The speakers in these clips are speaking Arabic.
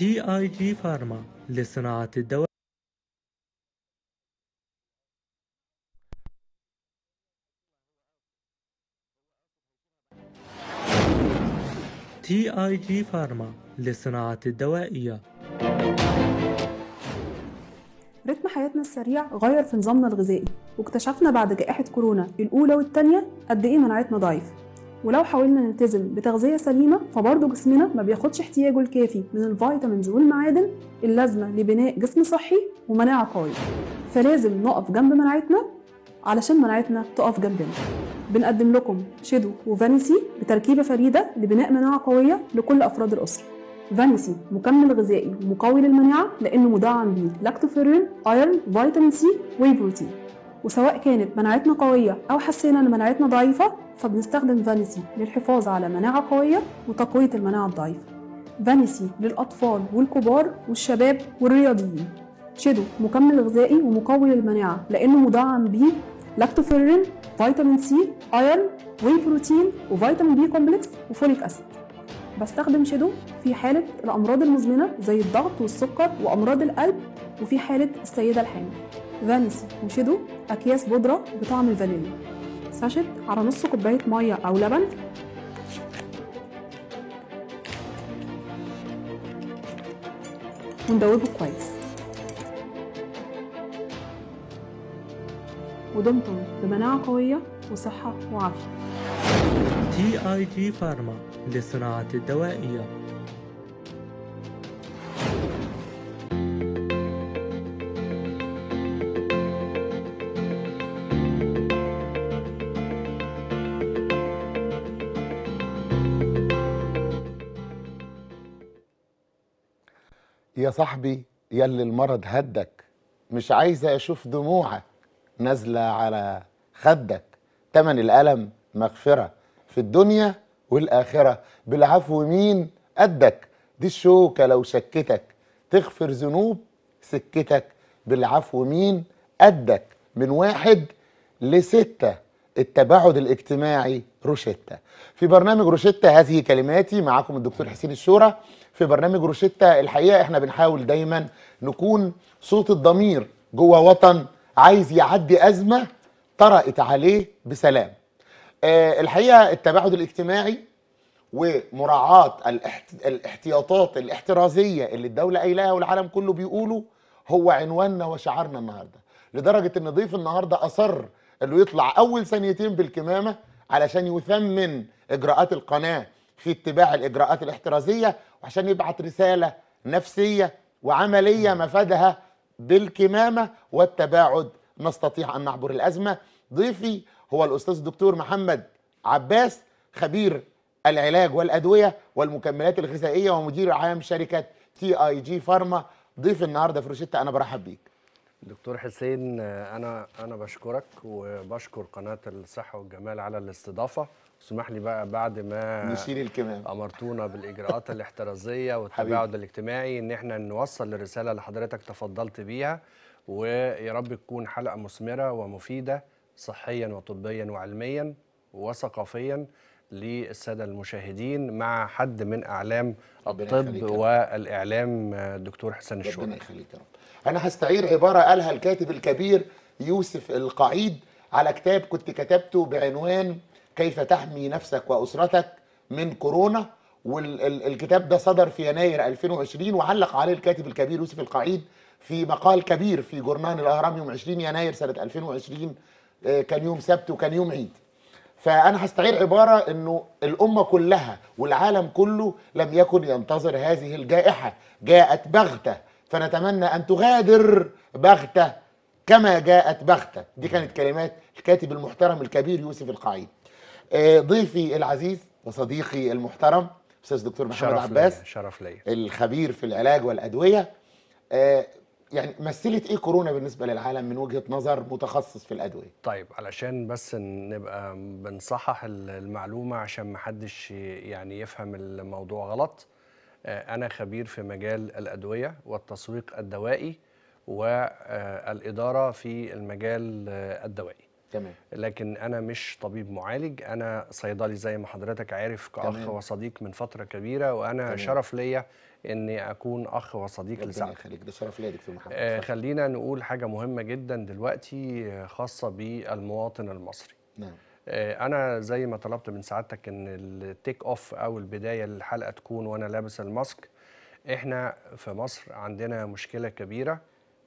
تي آي جي فارما لصناعة الدواء تي آي جي فارما للصناعة الدوائية رتم حياتنا السريع غير في نظامنا الغذائي واكتشفنا بعد جائحة كورونا الأولى والتانية قد إيه مناعتنا ضعيفة ولو حاولنا نلتزم بتغذيه سليمه فبرضه جسمنا ما بياخدش احتياجه الكافي من الفيتامينز والمعادن اللازمه لبناء جسم صحي ومناعه قويه فلازم نقف جنب مناعتنا علشان مناعتنا تقف جنبنا بنقدم لكم شيدو وفانيسي بتركيبه فريده لبناء مناعه قويه لكل افراد الاسره فانيسي مكمل غذائي ومقوي للمناعه لانه مدعم بيه لاكتوفيرين ايرن فيتامين سي وبروتين. بروتين وسواء كانت مناعتنا قوية أو حسينا إن مناعتنا ضعيفة فبنستخدم فانيسي للحفاظ على مناعة قوية وتقوية المناعة الضعيفة فانيسي للأطفال والكبار والشباب والرياضيين شدو مكمل غذائي ومقوي للمناعة لأنه مدعم بيه لاكتوفيرين فيتامين سي ايرن واي بروتين وفيتامين بي كومبلكس وفوليك اسيد بستخدم شيدو في حالة الأمراض المزمنة زي الضغط والسكر وأمراض القلب وفي حالة السيدة الحامل فانز وشيدو اكياس بودره بطعم الفانيليا ساشت على نص كوبايه ميه او لبن وندوبه كويس ودمتم بمناعه قويه وصحه وعافيه تي اي جي فارما للصناعات الدوائيه يا صاحبي يا اللي المرض هدك مش عايزة أشوف دموعك نازلة على خدك تمن الألم مغفرة في الدنيا والآخرة بالعفو مين قدك دي الشوكة لو شكتك تغفر ذنوب سكتك بالعفو مين قدك من واحد لستة التباعد الاجتماعي روشيتا في برنامج روشيتا هذه كلماتي معكم الدكتور حسين الشورى في برنامج روشتة الحقيقة احنا بنحاول دايما نكون صوت الضمير جوه وطن عايز يعدي أزمة طرأت عليه بسلام أه الحقيقة التباعد الاجتماعي ومراعاة الاحتياطات الاحترازية اللي الدولة قايلاها والعالم كله بيقولوا هو عنواننا وشعارنا النهاردة لدرجة ان ضيف النهاردة أصر انه يطلع اول ثانيتين بالكمامة علشان يثمن اجراءات القناة في اتباع الاجراءات الاحترازيه وعشان يبعت رساله نفسيه وعمليه مفادها بالكمامه والتباعد نستطيع ان نعبر الازمه ضيفي هو الاستاذ الدكتور محمد عباس خبير العلاج والادويه والمكملات الغذائيه ومدير عام شركه تي اي جي فارما ضيف النهارده في روشيتا انا برحب بيك دكتور حسين انا انا بشكرك وبشكر قناه الصحه والجمال على الاستضافه اسمح لي بقى بعد ما نشيل الكمام امرتونا بالاجراءات الاحترازيه والتباعد الاجتماعي ان احنا نوصل الرساله اللي حضرتك تفضلت بيها ويا رب تكون حلقه مثمره ومفيده صحيا وطبيا وعلميا وثقافيا للساده المشاهدين مع حد من اعلام الطب والاعلام الدكتور حسين الشوقي ربنا يخليك يا رب انا هستعير عباره قالها الكاتب الكبير يوسف القعيد على كتاب كنت كتبته بعنوان كيف تحمي نفسك واسرتك من كورونا والكتاب ده صدر في يناير 2020 وعلق عليه الكاتب الكبير يوسف القعيد في مقال كبير في جورنان الاهرام يوم 20 يناير سنه 2020 آه، كان يوم سبت وكان يوم عيد فانا هستعير عباره انه الامه كلها والعالم كله لم يكن ينتظر هذه الجائحه جاءت بغته فنتمنى ان تغادر بغته كما جاءت بغته دي كانت كلمات الكاتب المحترم الكبير يوسف القعيد آه، ضيفي العزيز وصديقي المحترم استاذ دكتور محمد شرف عباس لي. شرف لي الخبير في العلاج والادويه آه، يعني مثلت ايه كورونا بالنسبه للعالم من وجهه نظر متخصص في الادويه طيب علشان بس نبقى بنصحح المعلومه عشان ما حدش يعني يفهم الموضوع غلط آه، أنا خبير في مجال الأدوية والتسويق الدوائي والإدارة في المجال آه، الدوائي تمام لكن انا مش طبيب معالج انا صيدلي زي ما حضرتك عارف كاخ تمام. وصديق من فتره كبيره وانا تمام. شرف ليا اني اكون اخ وصديق لسعد ده شرف ليا دكتور محمد آه خلينا نقول حاجه مهمه جدا دلوقتي آه، خاصه بالمواطن المصري نعم آه، انا زي ما طلبت من سعادتك ان التيك اوف او البدايه للحلقه تكون وانا لابس الماسك احنا في مصر عندنا مشكله كبيره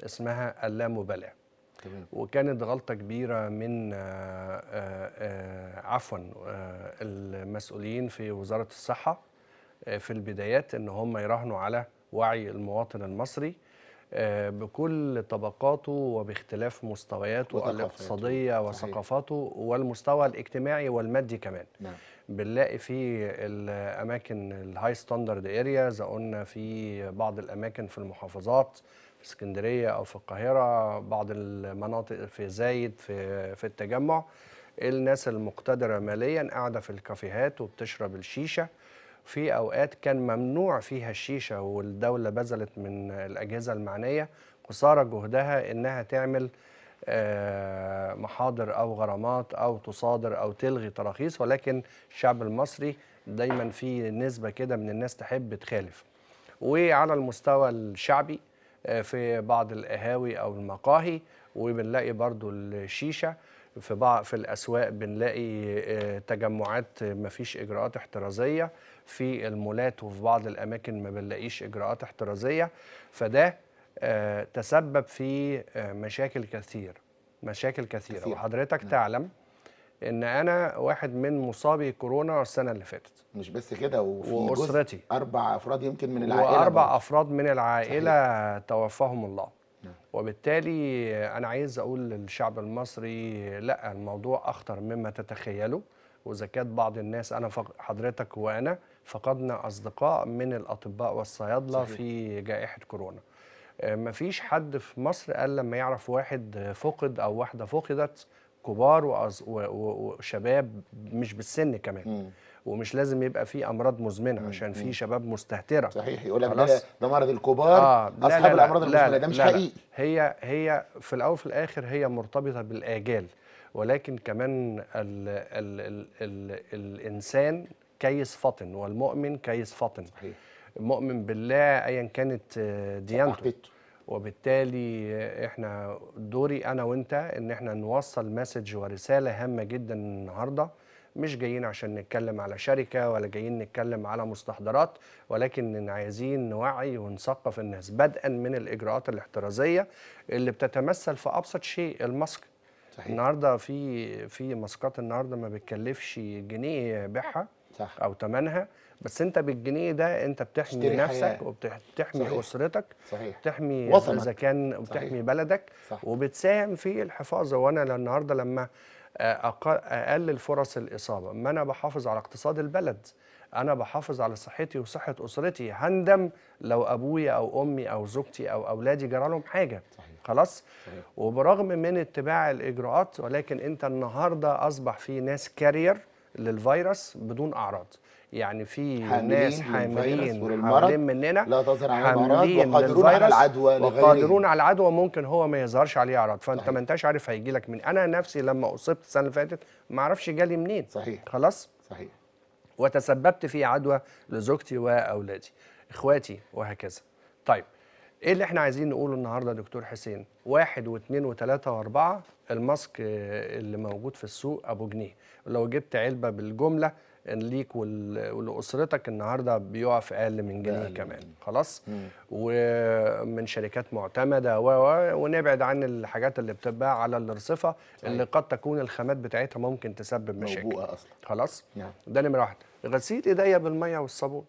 اسمها اللامبالاه تمام وكانت غلطه كبيره من آه، آه، عفوا المسؤولين في وزاره الصحه في البدايات ان هم يراهنوا على وعي المواطن المصري آه، بكل طبقاته وباختلاف مستوياته الاقتصادية وثقافاته والمستوى الاجتماعي والمادي كمان نعم. بنلاقي في الأماكن الهاي ستاندرد زي قلنا في بعض الأماكن في المحافظات في اسكندرية أو في القاهرة بعض المناطق في زايد في, في التجمع الناس المقتدرة ماليا قاعدة في الكافيهات وبتشرب الشيشة في اوقات كان ممنوع فيها الشيشه والدوله بذلت من الاجهزه المعنيه قصارى جهدها انها تعمل آه، محاضر او غرامات او تصادر او تلغي تراخيص ولكن الشعب المصري دايما في نسبه كده من الناس تحب تخالف وعلى المستوى الشعبي آه، في بعض القهاوي او المقاهي وبنلاقي برضو الشيشه في بعض في الاسواق بنلاقي آه، تجمعات مفيش اجراءات احترازيه في المولات وفي بعض الاماكن ما بنلاقيش اجراءات احترازيه فده آه، تسبب في آه، مشاكل كثير مشاكل كثيره كثير. وحضرتك نعم. تعلم ان انا واحد من مصابي كورونا السنه اللي فاتت مش بس كده وفي واسرتي اربع افراد يمكن من العائله واربع برضه. افراد من العائله صحيح. توفاهم الله نعم. وبالتالي انا عايز اقول للشعب المصري لا الموضوع اخطر مما تتخيله وزكاه بعض الناس انا حضرتك وانا فقدنا أصدقاء من الأطباء والصيادلة صحيح. في جائحة كورونا آه، مفيش حد في مصر قال لما يعرف واحد فقد أو واحدة فقدت كبار وشباب مش بالسن كمان م. ومش لازم يبقى في امراض مزمنه مم. عشان في شباب مستهتره صحيح يقول لك ده, ده مرض الكبار آه لا اصحاب لا لا الامراض المزمنه لا ده مش لا حقيقي هي هي في الاول وفي الاخر هي مرتبطه بالاجال ولكن كمان الـ الـ الـ الـ الانسان كيس فطن والمؤمن كيس فطن صحيح. مؤمن بالله ايا كانت آه، ديانته وبالتالي آه، احنا دوري انا وانت ان احنا نوصل مسج ورساله هامه جدا النهارده مش جايين عشان نتكلم على شركه ولا جايين نتكلم على مستحضرات ولكن عايزين نوعي ونثقف الناس بدءا من الاجراءات الاحترازيه اللي بتتمثل في ابسط شيء الماسك صحيح. النهارده في في ماسكات النهارده ما بتكلفش جنيه بيعها صح. او ثمنها بس انت بالجنيه ده انت بتحمي نفسك حياة. وبتحمي صحيح. اسرتك صحيح بتحمي وطنك اذا كان بتحمي صحيح. بلدك صح. وبتساهم في الحفاظ وانا النهارده لما اقلل فرص الاصابه ما انا بحافظ على اقتصاد البلد انا بحافظ على صحتي وصحه اسرتي هندم لو ابويا او امي او زوجتي او اولادي جرى لهم حاجه صحيح. خلاص صحيح. وبرغم من اتباع الاجراءات ولكن انت النهارده اصبح في ناس كارير للفيروس بدون اعراض يعني في حاملين ناس حاملين حاملين مننا لا تظهر عليهم اعراض وقادرون على العدوى وقادرون على العدوى ممكن هو ما يظهرش عليه اعراض فانت ما انتش عارف هيجي لك من انا نفسي لما اصبت السنه اللي فاتت ما اعرفش جالي منين صحيح خلاص صحيح وتسببت في عدوى لزوجتي واولادي اخواتي وهكذا طيب ايه اللي احنا عايزين نقوله النهارده يا دكتور حسين واحد واثنين وثلاثة واربعة الماسك آه، اللي موجود في السوق ابو جنيه لو جبت علبه بالجمله ليك ولاسرتك النهارده بيقف اقل من جنيه أقل كمان خلاص مم. ومن شركات معتمده و... ونبعد عن الحاجات اللي بتتباع على الارصفه اللي قد تكون الخامات بتاعتها ممكن تسبب مشاكل اصلا خلاص نعم. ده نمره واحد غسيل ايديا بالميه والصابون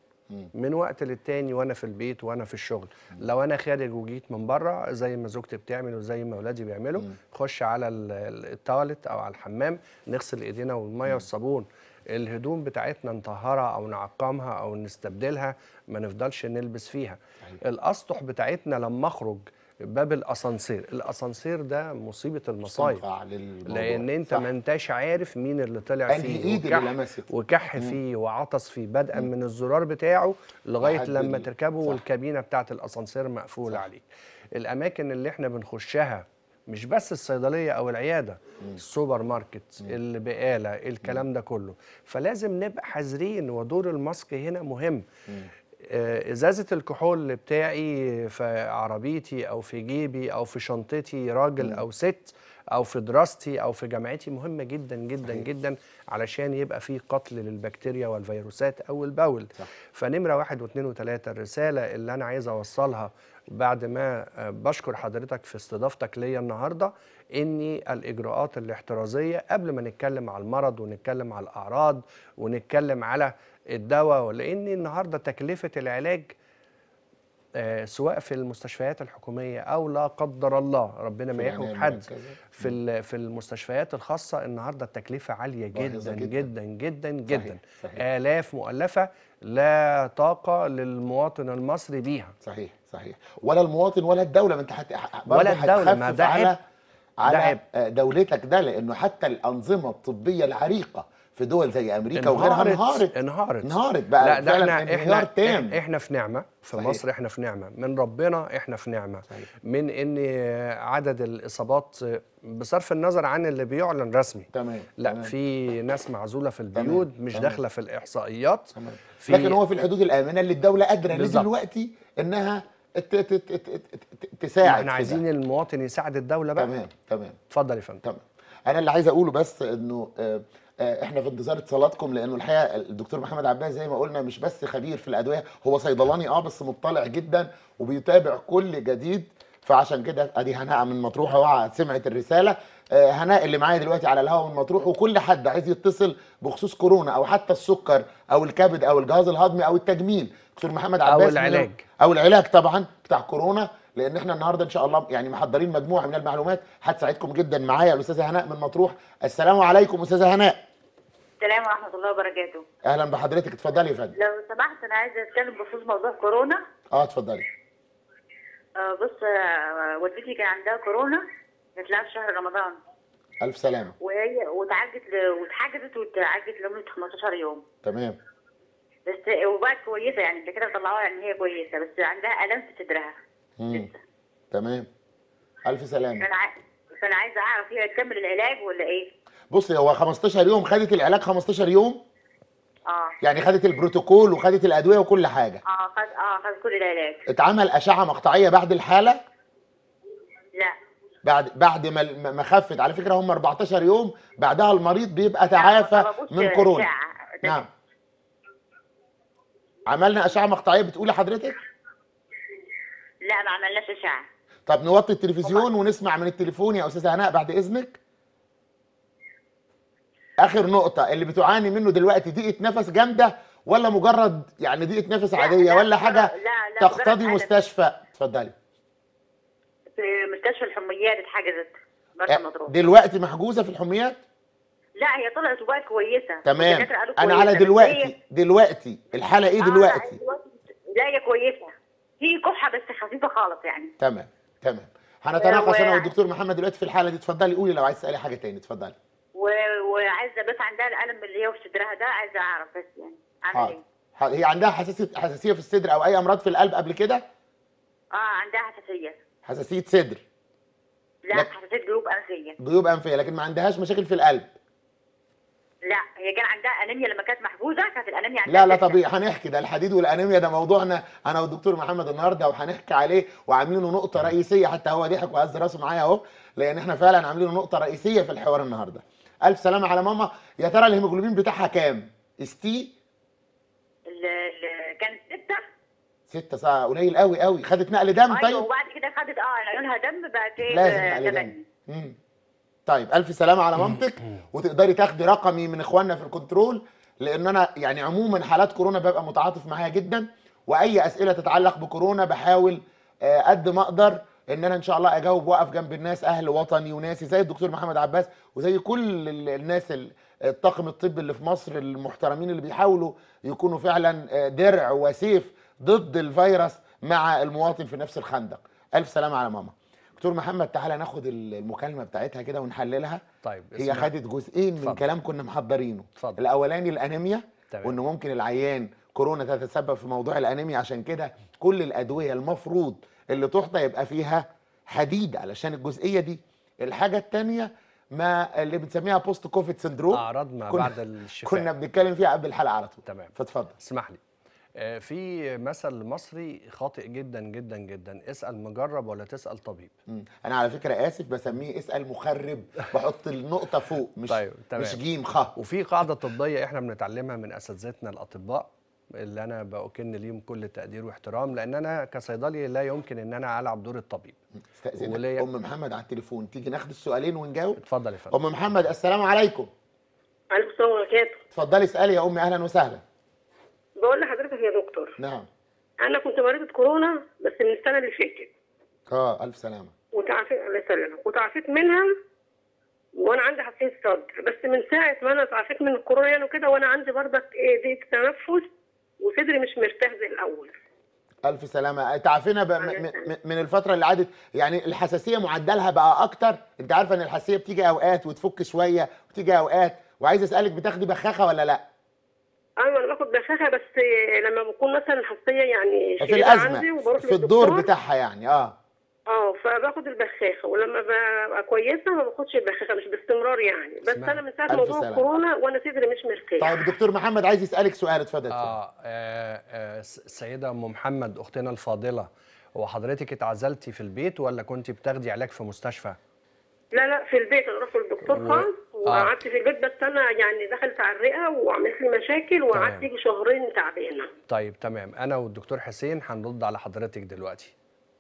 من وقت للتاني وانا في البيت وانا في الشغل لو انا خارج وجيت من بره زي ما زوجتي بتعمل وزي ما اولادي بيعملوا خش على التواليت او على الحمام نغسل ايدينا والميه والصابون الهدوم بتاعتنا نطهرها او نعقمها او نستبدلها ما نفضلش نلبس فيها أيوة. الاسطح بتاعتنا لما اخرج باب الاسانسير الاسانسير ده مصيبه المصايب لان انت ما انتش عارف مين اللي طلع فيه وكح, وكح فيه وعطس فيه بدءا من الزرار بتاعه لغايه لما تركبه صح. والكابينه بتاعه الاسانسير مقفوله عليك الاماكن اللي احنا بنخشها مش بس الصيدليه او العياده مم. السوبر ماركت مم. البقاله الكلام مم. ده كله فلازم نبقى حذرين ودور الماسك هنا مهم مم. آه، ازازه الكحول بتاعي في عربيتي او في جيبي او في شنطتي راجل او ست او في دراستي او في جامعتي مهمه جدا جدا صحيح. جدا علشان يبقى في قتل للبكتيريا والفيروسات او البول فنمره واحد واثنين وثلاثه الرساله اللي انا عايز اوصلها بعد ما آه، بشكر حضرتك في استضافتك ليا النهارده اني الاجراءات الاحترازيه قبل ما نتكلم على المرض ونتكلم على الاعراض ونتكلم على الدواء لان النهارده تكلفه العلاج آه، سواء في المستشفيات الحكوميه او لا قدر الله ربنا ما يحرم حد في في المستشفيات الخاصه النهارده التكلفه عاليه جدا جدا جدا جدا صحيح. صحيح. الاف مؤلفه لا طاقه للمواطن المصري بيها صحيح صحيح ولا المواطن ولا الدوله ما انت حت... ولا الدوله ما ده على على آه، دولتك ده لانه حتى الانظمه الطبيه العريقه في دول زي امريكا وغيرها انهارت انهارت انهارت بقى لا ده احنا احنا تام. احنا في نعمه في صحيح. مصر احنا في نعمه من ربنا احنا في نعمه صحيح. من ان عدد الاصابات بصرف النظر عن اللي بيعلن رسمي تمام لا تمام. في ناس معزوله في البيوت تمام. مش داخله في الاحصائيات تمام. في لكن هو في الحدود الامنه اللي الدوله قادره دلوقتي انها تساعد احنا عايزين المواطن يساعد الدوله بقى تمام تمام اتفضل يا فندم تمام انا اللي عايز اقوله بس انه آه، آه، احنا في انتظار اتصالاتكم لانه الحقيقه الدكتور محمد عباس زي ما قلنا مش بس خبير في الادويه هو صيدلاني اه بس مطلع جدا وبيتابع كل جديد فعشان كده ادي هناء من مطروح اوعى سمعت الرساله آه، هناء اللي معايا دلوقتي على الهواء من مطروح وكل حد عايز يتصل بخصوص كورونا او حتى السكر او الكبد او الجهاز الهضمي او التجميل دكتور محمد عباس او العلاج او العلاج طبعا بتاع كورونا لان احنا النهارده ان شاء الله يعني محضرين مجموعه من المعلومات هتساعدكم جدا معايا الاستاذه هناء من مطروح السلام عليكم استاذه هناء السلام ورحمه الله وبركاته اهلا بحضرتك اتفضلي يا فندم لو سمحت انا عايزه اتكلم بخصوص موضوع كورونا اه اتفضلي آه بص آه، والدتي كان عندها كورونا كانت لها في شهر رمضان الف سلامه وهي وتعجت واتحجزت واتعالجت لمده 15 يوم تمام بس وبقت كويسه يعني كده طلعوها يعني هي كويسه بس عندها الام في صدرها تمام الف سلامه فانا فانا عايزه اعرف هي تكمل العلاج ولا ايه بصي هو 15 يوم خدت العلاج 15 يوم اه يعني خدت البروتوكول وخدت الادويه وكل حاجه اه خد اه خدت كل العلاج اتعمل اشعه مقطعيه بعد الحاله لا بعد بعد ما ما خفت على فكره هم 14 يوم بعدها المريض بيبقى تعافى من كورونا نعم عملنا اشعه مقطعيه بتقولي حضرتك لا ما عملناش اشعه طب نوطي التلفزيون ونسمع من التليفون يا استاذه هناء بعد اذنك اخر نقطه اللي بتعاني منه دلوقتي ضيقه نفس جامده ولا مجرد يعني ضيقه نفس عاديه ولا حاجه لا لا تقتضي مستشفى اتفضلي في مستشفى الحميات اتحجزت آه، دلوقتي محجوزه في الحميات لا هي طلعت وبقت كويسه تمام انا على دلوقتي دلوقتي الحاله ايه آه، دلوقتي لا هي كويسه هي كحه بس خفيفه خالص يعني تمام تمام هنتناقش انا والدكتور محمد دلوقتي في الحاله دي اتفضلي قولي لو عايز تسالي حاجه تاني اتفضلي وعايزه بس عندها الالم اللي هي في صدرها ده عايزه اعرف بس يعني اعمل ايه هي عندها حساسيه حساسيه في الصدر او اي امراض في القلب قبل كده؟ اه عندها حساسيه حساسيه صدر لا, لا. حساسيه جيوب انفيه جيوب انفيه لكن ما عندهاش مشاكل في القلب لا هي كان عندها انيميا لما كانت محجوزه كانت الانيميا عندها لا لا طبيعي هنحكي ده الحديد والانيميا ده موضوعنا انا والدكتور محمد النهارده وهنحكي عليه وعاملينه نقطه رئيسيه حتى هو ضحك وهز راسه معايا اهو لان احنا فعلا عاملينه نقطه رئيسيه في الحوار النهارده الف سلامه على ماما يا ترى الهيموجلوبين بتاعها كام استي كانت ستة ستة ساعة قليل قوي قوي خدت نقل دم أيوة، طيب ايوه وبعد كده خدت اه عيونها دم بقت ايه لازم نقل دم, دم. طيب الف سلامه على مامتك وتقدري تاخدي رقمي من اخواننا في الكنترول لان انا يعني عموما حالات كورونا ببقى متعاطف معاها جدا واي اسئله تتعلق بكورونا بحاول آه، قد ما اقدر ان انا ان شاء الله اجاوب واقف جنب الناس اهل وطني وناسي زي الدكتور محمد عباس وزي كل الناس الطاقم الطبي اللي في مصر المحترمين اللي بيحاولوا يكونوا فعلا آه، درع وسيف ضد الفيروس مع المواطن في نفس الخندق الف سلامه على ماما دكتور محمد تعالى ناخد المكالمه بتاعتها كده ونحللها طيب هي خدت جزئين من كلام كنا محضرينه الاولاني الانيميا وانه ممكن العيان كورونا تتسبب في موضوع الانيميا عشان كده كل الادويه المفروض اللي تحطى يبقى فيها حديد علشان الجزئيه دي الحاجه الثانيه ما اللي بنسميها بوست كوفيد سندروم اعراض ما بعد الشفاء كنا بنتكلم فيها قبل الحلقه على طول تمام فاتفضل اسمح لي آه، في مثل مصري خاطئ جدا جدا جدا اسال مجرب ولا تسال طبيب انا على فكره اسف بسميه اسال مخرب بحط النقطه فوق مش طيب. تمام. مش جيم خ وفي قاعده طبيه احنا بنتعلمها من اساتذتنا الاطباء اللي انا بأكن ليهم كل تقدير واحترام لان انا كصيدلي لا يمكن ان انا العب دور الطبيب استاذنك ام محمد على التليفون تيجي ناخد السؤالين ونجاوب اتفضل يا فندم ام محمد السلام عليكم عليكم السلام ورحمه الله اتفضلي اسالي يا امي اهلا وسهلا بقول لحضرتك يا دكتور نعم انا كنت مريضه كورونا بس من السنه اللي فاتت اه الف سلامه وتعافيت الله يسلمك وتعافيت منها وانا عندي حساسيه صدر بس من ساعه ما انا تعافيت من الكورونا يعني وكده وانا عندي برضك ايه ضيق تنفس وصدري مش مرتاح زي الاول الف سلامه تعافينا من الفتره اللي عدت يعني الحساسيه معدلها بقى اكتر انت عارفه ان الحساسيه بتيجي اوقات وتفك شويه وتيجي اوقات وعايز اسالك بتاخدي بخاخه ولا لا ايوه انا باخد بخاخه بس لما بكون مثلا حساسيه يعني في الازمه عندي وبروح في الدور بتاعها يعني اه اه فباخد البخاخه ولما ببقى كويسه ما باخدش البخاخه مش باستمرار يعني بس انا من ساعه موضوع الكورونا وانا صدري مش مرتاح طيب دكتور محمد عايز يسالك سؤال اتفضل آه, آه, آه السيده ام محمد اختنا الفاضله هو حضرتك اتعزلتي في البيت ولا كنت بتاخدي علاج في مستشفى؟ لا لا في البيت انا رحت للدكتور خالص وقعدت آه. في البيت بس انا يعني دخلت على الرئه وعملت لي مشاكل وقعدت لي شهرين تعبانه طيب تمام انا والدكتور حسين هنرد على حضرتك دلوقتي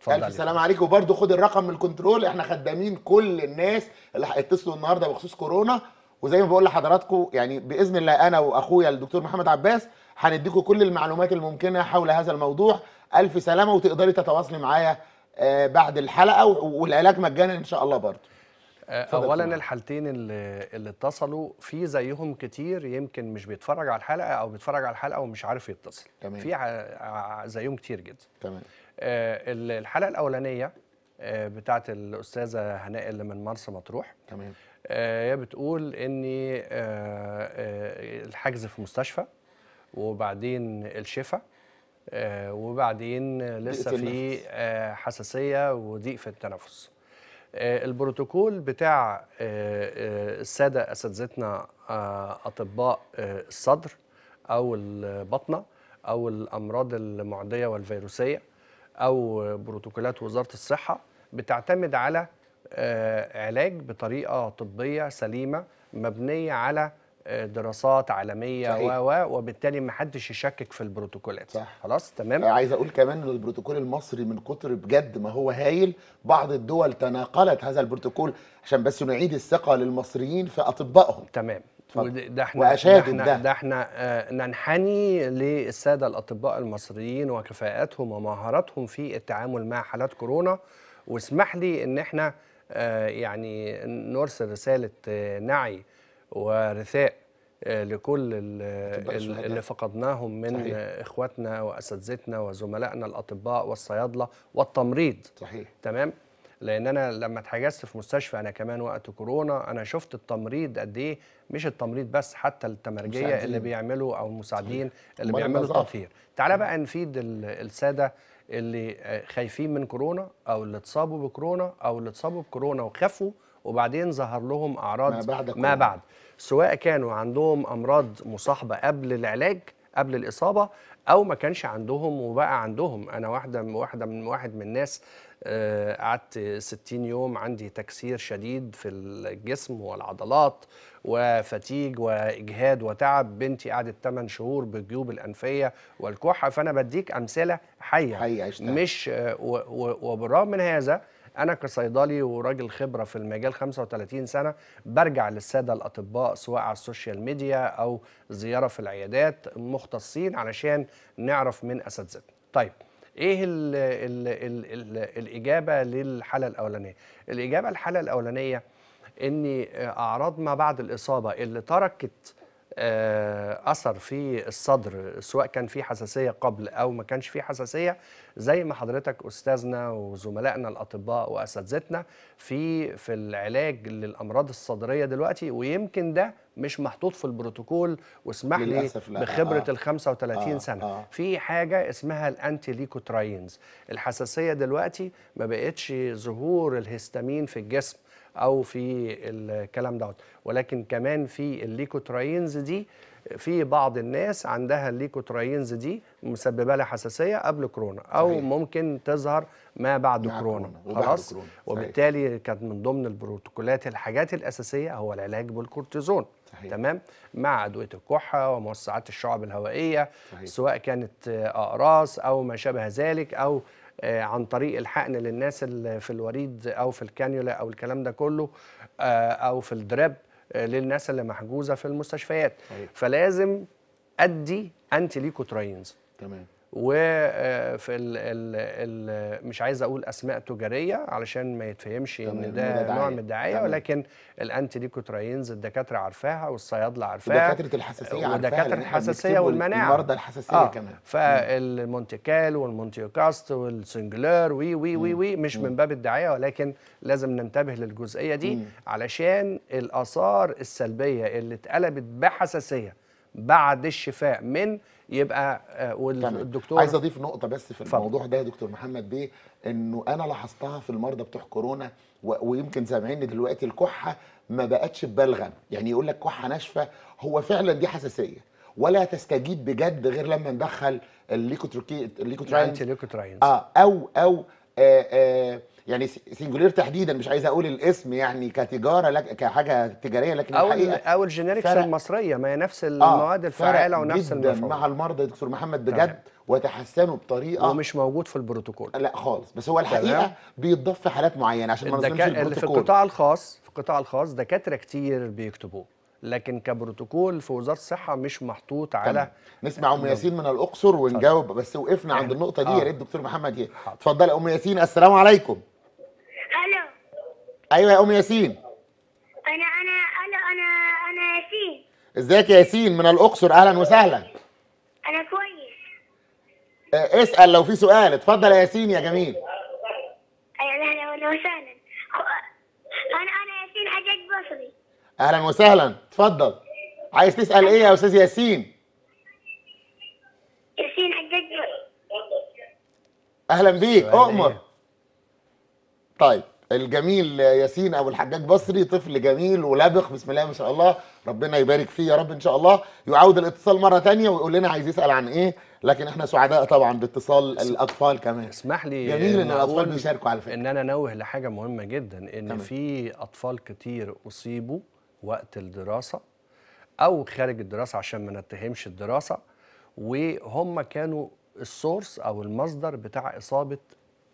الف سلام عليك وبرده خد الرقم من الكنترول احنا خدامين كل الناس اللي هيتصلوا النهارده بخصوص كورونا وزي ما بقول لحضراتكم يعني باذن الله انا واخويا الدكتور محمد عباس هنديكم كل المعلومات الممكنه حول هذا الموضوع الف سلامه وتقدري تتواصلي معايا آه، بعد الحلقه والعلاج مجانا ان شاء الله برضه اولا الحالتين اللي, اللي اتصلوا في زيهم كتير يمكن مش بيتفرج على الحلقه او بيتفرج على الحلقه ومش عارف يتصل تمام. في زيهم كتير جدا تمام آه الحلقه الاولانيه آه بتاعت الاستاذه هناء اللي من مرسى مطروح تمام آه، هي آه بتقول آه، ان الحجز في مستشفى وبعدين الشفاء آه، وبعدين لسه في حساسيه وضيق في التنفس آه، البروتوكول بتاع آه، آه، الساده اساتذتنا اطباء الصدر او البطنه او الامراض المعديه والفيروسيه او بروتوكولات وزاره الصحه بتعتمد على علاج بطريقه طبيه سليمه مبنيه على دراسات عالميه و و وبالتالي ما حدش يشكك في البروتوكولات صح. خلاص تمام آه، عايز اقول كمان ان البروتوكول المصري من كتر بجد ما هو هايل بعض الدول تناقلت هذا البروتوكول عشان بس نعيد الثقه للمصريين في اطبائهم تمام ده احنا احنا ده, ده احنا آه ننحني للساده الاطباء المصريين وكفاءاتهم ومهاراتهم في التعامل مع حالات كورونا واسمح لي ان احنا آه يعني نرسل رساله آه نعي ورثاء آه، لكل اللي فقدناهم من صحيح. اخواتنا واساتذتنا وزملائنا الاطباء والصيادله والتمريض صحيح تمام لان انا لما اتحجزت في مستشفى انا كمان وقت كورونا انا شفت التمريض قد ايه مش التمريض بس حتى التمرجيه اللي بيعملوا او المساعدين اللي بيعملوا التطهير تعالى بقى نفيد الساده اللي آه، خايفين من كورونا او اللي اتصابوا بكورونا او اللي اتصابوا بكورونا وخافوا وبعدين ظهر لهم اعراض ما بعد, ما بعد سواء كانوا عندهم امراض مصاحبه قبل العلاج قبل الاصابه او ما كانش عندهم وبقى عندهم انا واحده من واحده من واحد من الناس آه، قعدت 60 يوم عندي تكسير شديد في الجسم والعضلات وفتيج واجهاد وتعب بنتي قعدت 8 شهور بالجيوب الانفيه والكحه فانا بديك امثله حيه, حية مش آه، وبالرغم من هذا انا كصيدلي وراجل خبره في المجال 35 سنه برجع للساده الاطباء سواء على السوشيال ميديا او زياره في العيادات مختصين علشان نعرف من اساتذتنا طيب ايه الـ الـ الـ الـ الاجابه للحاله الاولانيه الاجابه الحاله الاولانيه ان اعراض ما بعد الاصابه اللي تركت آه، اثر في الصدر سواء كان في حساسيه قبل او ما كانش في حساسيه زي ما حضرتك استاذنا وزملائنا الاطباء واساتذتنا في في العلاج للامراض الصدريه دلوقتي ويمكن ده مش محطوط في البروتوكول واسمح لي بخبره آه. ال 35 آه. سنه آه. في حاجه اسمها الانتي ليكوتراينز الحساسيه دلوقتي ما بقتش ظهور الهستامين في الجسم او في الكلام دوت ولكن كمان في الليكوتراينز دي في بعض الناس عندها الليكوتراينز دي مسببه لها حساسيه قبل كورونا او صحيح. ممكن تظهر ما بعد كورونا خلاص كورونا. وبالتالي كانت من ضمن البروتوكولات الحاجات الاساسيه هو العلاج بالكورتيزون صحيح. تمام مع ادويه الكحه وموسعات الشعب الهوائيه صحيح. سواء كانت اقراص او ما شابه ذلك او آه، عن طريق الحقن للناس اللي في الوريد او في الكانيولا او الكلام ده كله آه، او في الدراب آه، للناس اللي محجوزه في المستشفيات أيه. فلازم ادي انتي ليكوتراينز تمام وفي آه، الـ الـ الـ مش عايز اقول اسماء تجاريه علشان ما يتفهمش ان ده نوع من الدعايه ولكن الانتي ليكوتراينز الدكاتره عارفاها والصيادله عارفاها ودكاتره الحساسيه عارفاها ودكاتره الحساسيه والمناعه المرضى الحساسيه آه كمان فالمونتيكال والمونتيوكاست والسنجلر وي وي وي وي مش مم. من باب الدعايه ولكن لازم ننتبه للجزئيه دي مم. علشان الاثار السلبيه اللي اتقلبت بحساسيه بعد الشفاء من يبقى آه، والدكتور عايز اضيف نقطه بس في الموضوع ده يا دكتور محمد بيه انه انا لاحظتها في المرضى بتوع كورونا ويمكن سامعيني دلوقتي الكحه ما بقتش ببلغم يعني يقول لك كحه ناشفه هو فعلا دي حساسيه ولا تستجيب بجد غير لما ندخل الليكوتروكي الليكوتراين اه او او آآ آه، آآ آه، يعني سنجولير تحديدا مش عايز اقول الاسم يعني كتجاره لك كحاجه تجاريه لكن او الحقيقه او الجينيركس المصريه ما هي نفس آه، المواد الفعاله ونفس المفعول مع المرضى يا دكتور محمد بجد وتحسنوا بطريقه ومش موجود في البروتوكول لا خالص بس هو الحقيقه بيتضاف في حالات معينه عشان ما نظلمش البروتوكول في القطاع الخاص في القطاع الخاص دكاتره كتير بيكتبوه لكن كبروتوكول في وزاره الصحه مش محطوط على طبعا. نسمع ام ياسين من الاقصر ونجاوب بس وقفنا عند يعني النقطه دي آه. يا ريت دكتور محمد اتفضل ام ياسين السلام عليكم ايوه يا ام ياسين انا انا انا انا انا ياسين ازيك يا ياسين من الاقصر اهلا وسهلا انا كويس آه، اسال لو في سؤال اتفضل يا ياسين يا جميل اهلا وسهلا انا انا ياسين حجاج بصري اهلا وسهلا اتفضل عايز تسال ايه يا استاذ ياسين ياسين حجاج اهلا بيك اؤمر إيه؟ طيب الجميل ياسين ابو الحجاج بصري طفل جميل ولبخ بسم الله ما شاء الله ربنا يبارك فيه يا رب ان شاء الله يعاود الاتصال مره تانية ويقول لنا عايز يسال عن ايه لكن احنا سعداء طبعا باتصال الاطفال كمان اسمح لي جميل ان الاطفال بيشاركوا على فكره ان انا انوه لحاجه مهمه جدا ان تمام. في اطفال كتير اصيبوا وقت الدراسه او خارج الدراسه عشان ما نتهمش الدراسه وهم كانوا السورس او المصدر بتاع اصابه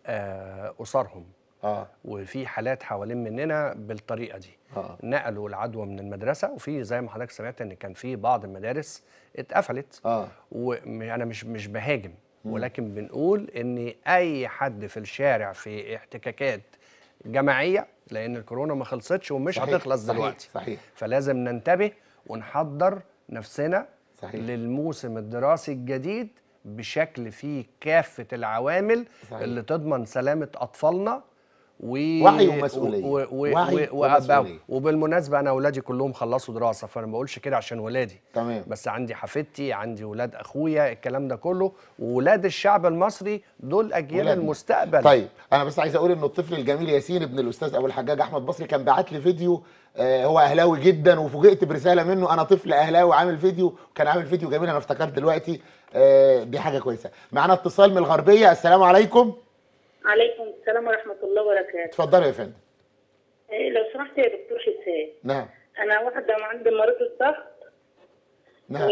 آه، اسرهم آه. وفي حالات حوالين مننا بالطريقه دي آه. نقلوا العدوى من المدرسه وفي زي ما حضرتك سمعت ان كان في بعض المدارس اتقفلت آه. وانا مش مش بهاجم م. ولكن بنقول ان اي حد في الشارع في احتكاكات جماعيه لان الكورونا ما خلصتش ومش صحيح. هتخلص دلوقتي صحيح. صحيح. فلازم ننتبه ونحضر نفسنا صحيح. للموسم الدراسي الجديد بشكل فيه كافه العوامل صحيح. اللي تضمن سلامه اطفالنا و... وعي ومسؤوليه و... و... وعي و... ومسؤوليه وبالمناسبه انا اولادي كلهم خلصوا دراسه فانا ما بقولش كده عشان ولادي تمام بس عندي حفيدتي عندي ولاد اخويا الكلام ده كله وولاد الشعب المصري دول اجيال ولادي. المستقبل طيب انا بس عايز اقول ان الطفل الجميل ياسين ابن الاستاذ ابو الحجاج احمد بصري كان بعت لي فيديو آه، هو اهلاوي جدا وفوجئت برساله منه انا طفل اهلاوي عامل فيديو كان عامل فيديو جميل انا افتكرت دلوقتي آه، دي حاجه كويسه معانا اتصال من الغربيه السلام عليكم عليكم السلام ورحمه الله وبركاته اتفضلي يا فندم إيه، لو سمحت يا دكتور حسين نعم انا واحده عندي مريض الضغط نعم و...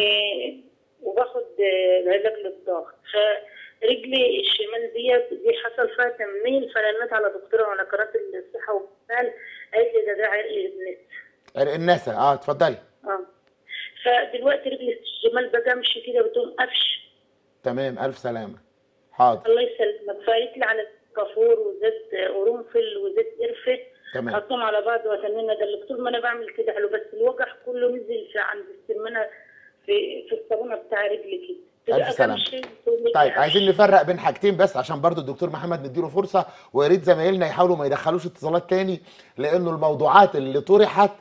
وباخد علاج للضغط فرجلي الشمال ديت دي حصل فيها تنميل فرنت على دكتوره وعلى قرارات الصحه والمال قالت لي ده ده عرق النسا عرق النسا اه اتفضلي اه فدلوقتي رجلي الشمال بتمشي كده بتقوم قفش تمام الف سلامه حاضر الله يسلمك فقالت لي على كافور وزيت قرنفل وزيت قرفه تمام حطهم على بعض واتمنى ده اللي طول ما انا بعمل كده حلو بس الوجع كله نزل في عند السمنه في في الصابونه بتاع رجلي كده الف سلام. طيب عايزين نفرق بين حاجتين بس عشان برضو الدكتور محمد نديله فرصه ويا ريت زمايلنا يحاولوا ما يدخلوش اتصالات تاني لانه الموضوعات اللي طرحت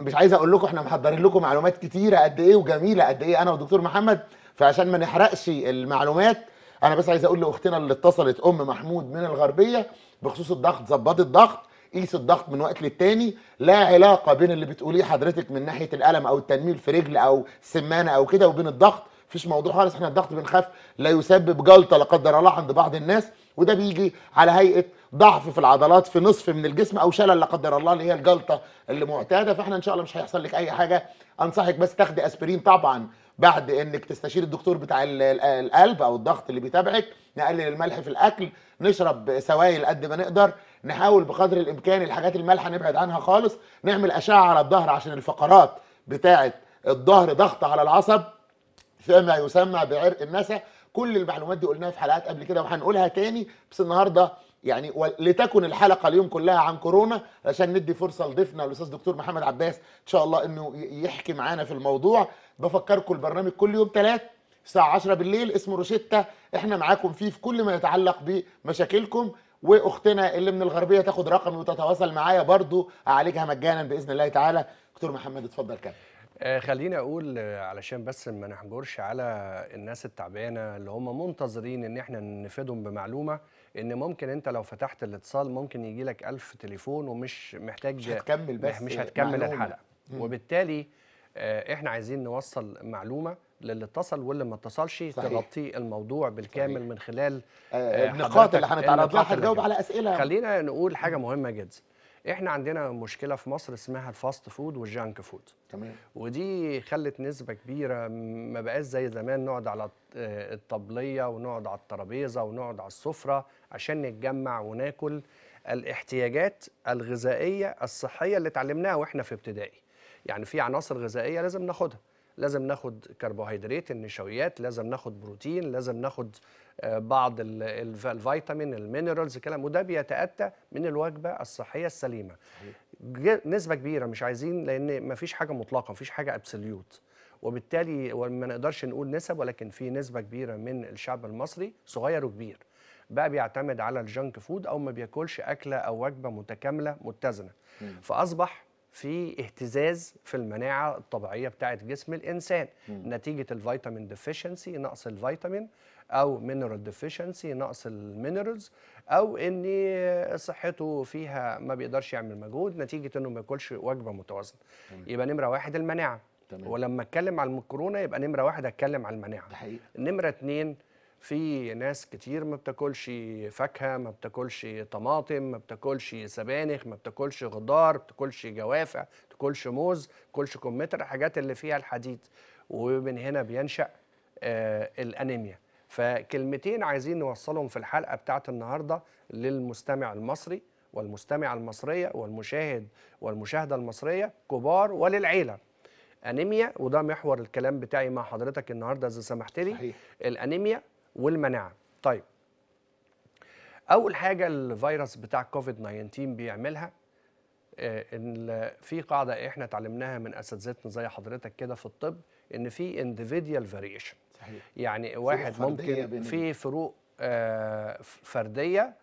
مش عايز اقول لكم احنا محضرين لكم معلومات كتيره قد ايه وجميله قد ايه انا والدكتور محمد فعشان ما نحرقش المعلومات انا بس عايز اقول لاختنا اللي اتصلت ام محمود من الغربيه بخصوص الضغط ظبطي الضغط قيس الضغط من وقت للتاني لا علاقه بين اللي بتقوليه حضرتك من ناحيه الالم او التنميل في رجل او سمانه او كده وبين الضغط مفيش موضوع خالص احنا الضغط بنخاف لا يسبب جلطه لا قدر الله عند بعض الناس وده بيجي على هيئه ضعف في العضلات في نصف من الجسم او شلل لا قدر الله اللي هي الجلطه اللي معتاده فاحنا ان شاء الله مش هيحصل لك اي حاجه انصحك بس تاخدي اسبرين طبعا بعد انك تستشير الدكتور بتاع القلب او الضغط اللي بيتابعك نقلل الملح في الاكل نشرب سوائل قد ما نقدر نحاول بقدر الامكان الحاجات المالحه نبعد عنها خالص نعمل اشعه على الظهر عشان الفقرات بتاعه الظهر ضغط على العصب فيما يسمى بعرق النسا كل المعلومات دي قلناها في حلقات قبل كده وهنقولها تاني بس النهارده يعني لتكن الحلقه اليوم كلها عن كورونا عشان ندي فرصه لضيفنا الاستاذ دكتور محمد عباس ان شاء الله انه يحكي معانا في الموضوع بفكركم البرنامج كل يوم ثلاث الساعه 10 بالليل اسمه روشيتا احنا معاكم فيه في كل ما يتعلق بمشاكلكم واختنا اللي من الغربيه تاخد رقمي وتتواصل معايا برضو اعالجها مجانا باذن الله تعالى دكتور محمد اتفضل كمل آه خليني اقول آه، علشان بس ما نحجرش على الناس التعبانه اللي هم منتظرين ان احنا نفيدهم بمعلومه ان ممكن انت لو فتحت الاتصال ممكن يجي لك 1000 تليفون ومش محتاج مش هتكمل بس مش هتكمل معلومة. الحلقه وبالتالي آه، احنا عايزين نوصل معلومه للي اتصل واللي ما اتصلش تغطي الموضوع بالكامل صحيح. من خلال النقاط اللي هنتعرض لها هتجاوب على اسئله خلينا نقول حاجه مهمه جدا احنا عندنا مشكله في مصر اسمها الفاست فود والجانك فود تمام ودي خلت نسبه كبيره ما بقاش زي زمان نقعد على آه، الطبليه ونقعد على الترابيزه ونقعد على السفره عشان نتجمع وناكل الاحتياجات الغذائيه الصحيه اللي اتعلمناها واحنا في ابتدائي يعني في عناصر غذائيه لازم ناخدها لازم ناخد كربوهيدرات النشويات لازم ناخد بروتين لازم ناخد آه، بعض الفيتامين المينرالز الكلام وده بيتاتى من الوجبه الصحيه السليمه نسبه كبيره مش عايزين لان ما فيش حاجه مطلقه ما فيش حاجه ابسوليوت وبالتالي ما نقدرش نقول نسب ولكن في نسبه كبيره من الشعب المصري صغير وكبير بقى بيعتمد على الجنك فود او ما بياكلش اكله او وجبه متكامله متزنه فاصبح في اهتزاز في المناعه الطبيعيه بتاعه جسم الانسان م. نتيجه الفيتامين ديفيشنسي نقص الفيتامين او مينرال ديفيشنسي نقص المينرالز او ان صحته فيها ما بيقدرش يعمل مجهود نتيجه انه ما ياكلش وجبه متوازنه يبقى نمره واحد المناعه تمام. ولما اتكلم على المكرونه يبقى نمره واحد اتكلم على المناعه ده حقيقة. نمره اتنين في ناس كتير ما بتاكلش فاكهه ما بتاكلش طماطم ما بتاكلش سبانخ ما بتاكلش خضار ما بتاكلش جوافع ما بتاكلش موز ما بتاكلش كمتر الحاجات اللي فيها الحديد ومن هنا بينشا آه الانيميا فكلمتين عايزين نوصلهم في الحلقه بتاعت النهارده للمستمع المصري والمستمعه المصريه والمشاهد والمشاهده المصريه كبار وللعيله انيميا وده محور الكلام بتاعي مع حضرتك النهارده اذا سمحت لي الانيميا والمناعه طيب اول حاجه الفيروس بتاع كوفيد 19 بيعملها آه، ان في قاعده احنا اتعلمناها من اساتذتنا زي حضرتك كده في الطب ان في individual فاريشن يعني واحد ممكن في فروق آه، فرديه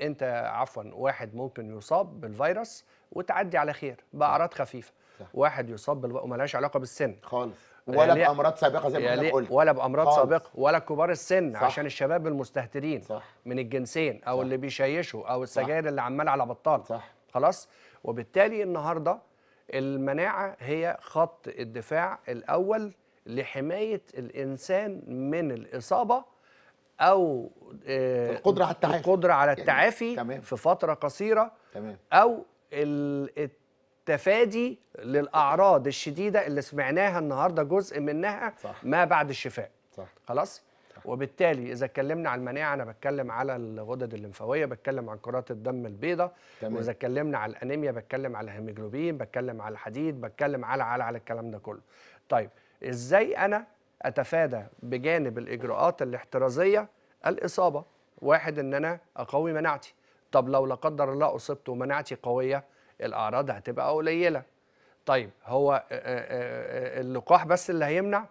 انت عفوا واحد ممكن يصاب بالفيروس وتعدي على خير باعراض خفيفه صح. واحد يصاب بالفيروس وملهاش علاقه بالسن خالص ولا يعني بامراض سابقه زي ما يعني قلت ولا بامراض سابقه ولا كبار السن صح. عشان الشباب المستهترين صح. من الجنسين او صح. اللي بيشيشوا او السجاير اللي عمال على بطال صح. خلاص وبالتالي النهارده المناعه هي خط الدفاع الاول لحمايه الانسان من الاصابه او آه، القدره على التعافي القدره على التعافي يعني. في فتره قصيره تمام. او تفادي للاعراض الشديده اللي سمعناها النهارده جزء منها صح. ما بعد الشفاء صح. خلاص صح. وبالتالي اذا اتكلمنا على المناعه انا بتكلم على الغدد الليمفاويه بتكلم عن كرات الدم البيضاء واذا اتكلمنا على الانيميا بتكلم على الهيموجلوبين بتكلم على الحديد بتكلم على على على الكلام ده كله طيب ازاي انا اتفادى بجانب الاجراءات الاحترازيه الاصابه واحد ان انا اقوي مناعتي طب لو لا قدر الله اصبت ومناعتي قويه الاعراض هتبقى قليله طيب هو آه، آه، آه، اللقاح بس اللي هيمنع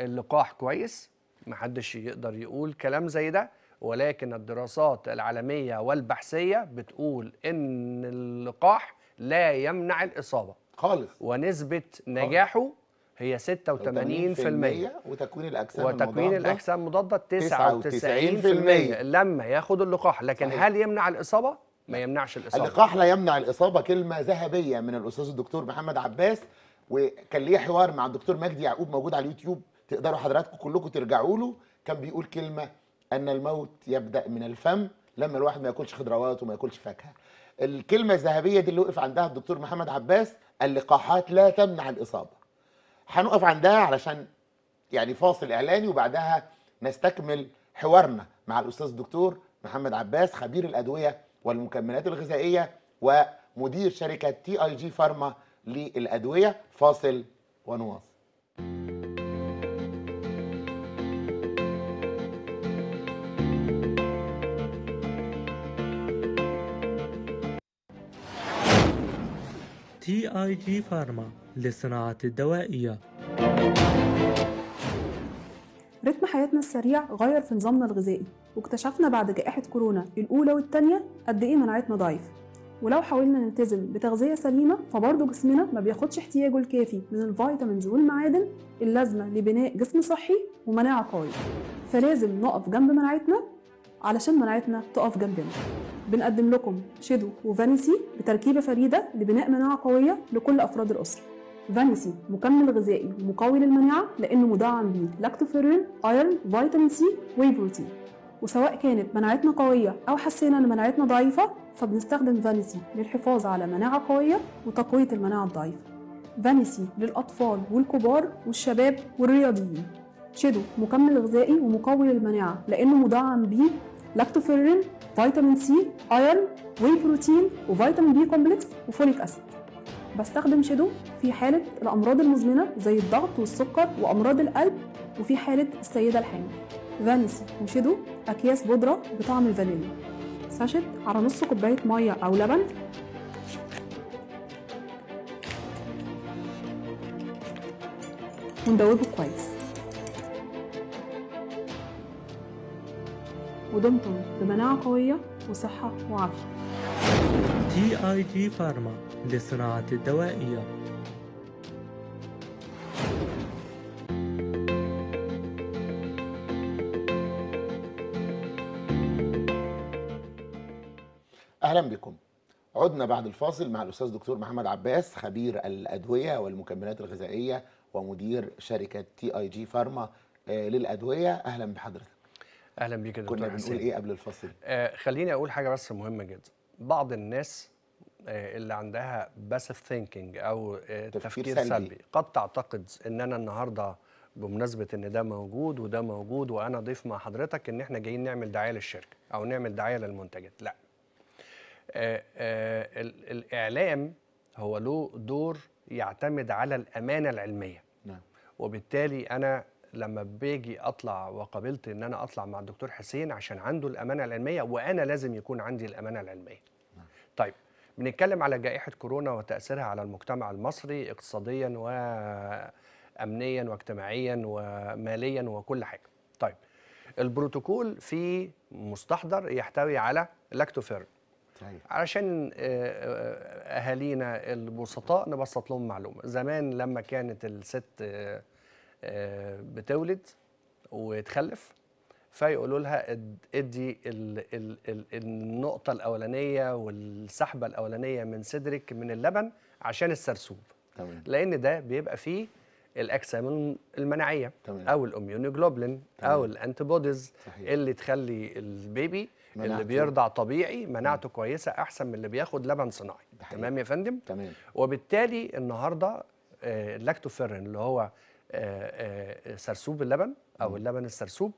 اللقاح كويس محدش يقدر يقول كلام زي ده ولكن الدراسات العالميه والبحثيه بتقول ان اللقاح لا يمنع الاصابه خالص ونسبه نجاحه هي 86% وتكوين الاجسام وتكوين الاجسام المضاده 99% لما ياخد اللقاح لكن صحيح. هل يمنع الاصابه ما يمنعش الاصابه اللقاح لا يمنع الاصابه كلمه ذهبيه من الاستاذ الدكتور محمد عباس وكان ليه حوار مع الدكتور مجدي يعقوب موجود على اليوتيوب تقدروا حضراتكم كلكم ترجعوا له كان بيقول كلمه ان الموت يبدا من الفم لما الواحد ما ياكلش خضروات وما ياكلش فاكهه الكلمه الذهبيه دي اللي وقف عندها الدكتور محمد عباس اللقاحات لا تمنع الاصابه هنقف عندها علشان يعني فاصل اعلاني وبعدها نستكمل حوارنا مع الاستاذ الدكتور محمد عباس خبير الادويه والمكملات الغذائيه ومدير شركه تي اي جي فارما للادويه فاصل ونواصل تي اي جي فارما للصناعات الدوائيه حياتنا السريع غير في نظامنا الغذائي واكتشفنا بعد جائحة كورونا الأولى والتانية قد إيه مناعتنا ضعيفة ولو حاولنا نلتزم بتغذية سليمة فبرضه جسمنا ما بياخدش احتياجه الكافي من الفيتامينز والمعادن اللازمة لبناء جسم صحي ومناعة قوية فلازم نقف جنب مناعتنا علشان مناعتنا تقف جنبنا بنقدم لكم شيدو وفانيسي بتركيبة فريدة لبناء مناعة قوية لكل أفراد الأسرة فانيسي مكمل غذائي مقوي للمناعة لأنه مدعم بيه لاكتوفيرين ايرن فيتامين سي وي بروتين وسواء كانت مناعتنا قوية أو حسينا إن مناعتنا ضعيفة فبنستخدم فانيسي للحفاظ على مناعة قوية وتقوية المناعة الضعيفة فانيسي للأطفال والكبار والشباب والرياضيين شيدو مكمل غذائي ومقوي للمناعة لأنه مدعم بيه لاكتوفيرين فيتامين سي ايرن وي بروتين وفيتامين بي كومبلكس وفوليك اسيد بستخدم شيدو في حالة الأمراض المزمنة زي الضغط والسكر وأمراض القلب وفي حالة السيدة الحامل فانس وشيدو أكياس بودرة بطعم الفانيليا ساشت على نص كوباية مية أو لبن وندوبه كويس ودمتم بمناعة قوية وصحة وعافية جي آي جي فارما للصناعة الدوائية أهلا بكم عدنا بعد الفاصل مع الأستاذ دكتور محمد عباس خبير الأدوية والمكملات الغذائية ومدير شركة تي آي جي فارما آه، للأدوية أهلا بحضرتك اهلا بيك يا دكتور كنا بنقول ايه قبل الفاصل آه خليني اقول حاجه بس مهمه جدا بعض الناس آه، اللي عندها باسف ثينكينج او آه، تفكير سلبي. سلبي قد تعتقد ان انا النهارده بمناسبه ان ده موجود وده موجود وانا ضيف مع حضرتك ان احنا جايين نعمل دعايه للشركه او نعمل دعايه للمنتجات لا آآ آه، آآ الاعلام هو له دور يعتمد على الامانه العلميه نعم. وبالتالي انا لما باجي اطلع وقابلت ان انا اطلع مع الدكتور حسين عشان عنده الامانه العلميه وانا لازم يكون عندي الامانه العلميه طيب بنتكلم على جائحة كورونا وتأثيرها على المجتمع المصري اقتصاديا وأمنيا واجتماعيا وماليا وكل حاجة طيب البروتوكول في مستحضر يحتوي على لاكتوفيرن طيب. علشان آه، آه، اهالينا البسطاء نبسط لهم معلومه زمان لما كانت الست آه، بتولد وتخلف فيقولوا لها ادي النقطة الأولانية والسحبة الأولانية من صدرك من اللبن عشان السرسوب تمام. لأن ده بيبقى فيه الأجسام المناعية تمام. أو الأميونوجلوبلين أو الأنتيبوديز اللي تخلي البيبي اللي بيرضع طبيعي مناعته مم. كويسة أحسن من اللي بياخد لبن صناعي تمام يا فندم؟ تمام وبالتالي النهاردة آه، اللاكتوفيرين اللي هو آه، آه، سرسوب اللبن او اللبن السرسوب